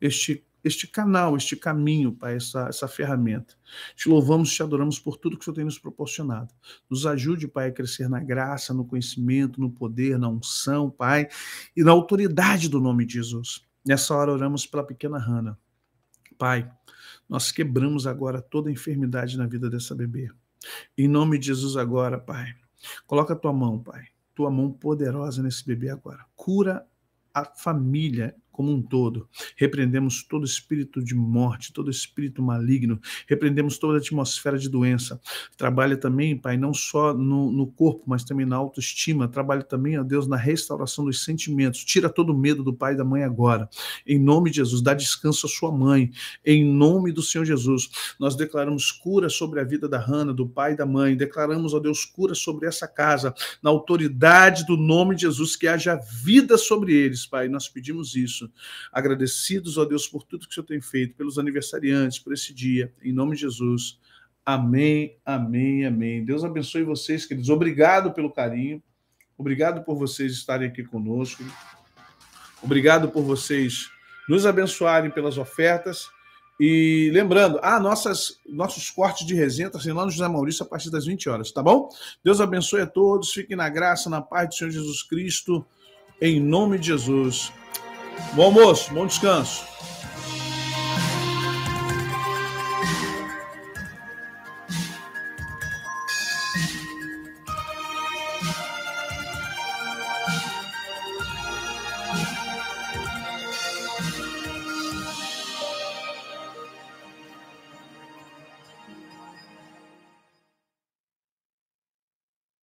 este este canal, este caminho, Pai, essa, essa ferramenta. Te louvamos, te adoramos por tudo que o Senhor tem nos proporcionado. Nos ajude, Pai, a crescer na graça, no conhecimento, no poder, na unção, Pai, e na autoridade do nome de Jesus. Nessa hora oramos pela pequena Rana, Pai, nós quebramos agora toda enfermidade na vida dessa bebê. Em nome de Jesus agora, Pai. Coloca a tua mão, Pai. Tua mão poderosa nesse bebê agora. Cura a família como um todo. Repreendemos todo espírito de morte, todo espírito maligno, repreendemos toda atmosfera de doença. Trabalha também, Pai, não só no, no, corpo, mas também na autoestima. Trabalha também, ó Deus, na restauração dos sentimentos. Tira todo o medo do pai e da mãe agora. Em nome de Jesus, dá descanso à sua mãe. Em nome do Senhor Jesus, nós declaramos cura sobre a vida da Hannah, do pai e da mãe. Declaramos, ó Deus, cura sobre essa casa, na autoridade do nome de Jesus, que haja vida sobre eles, Pai. Nós pedimos isso isso, agradecidos, ó Deus, por tudo que o Senhor tem feito, pelos aniversariantes, por esse dia, em nome de Jesus. Amém, amém, amém. Deus abençoe vocês, queridos. Obrigado pelo carinho, obrigado por vocês estarem aqui conosco, obrigado por vocês nos abençoarem pelas ofertas. E lembrando, ah, nossas, nossos cortes de resenha estão tá sendo lá no José Maurício a partir das 20 horas, tá bom? Deus abençoe a todos, fiquem na graça, na paz do Senhor Jesus Cristo, em nome de Jesus. Bom almoço, bom descanso.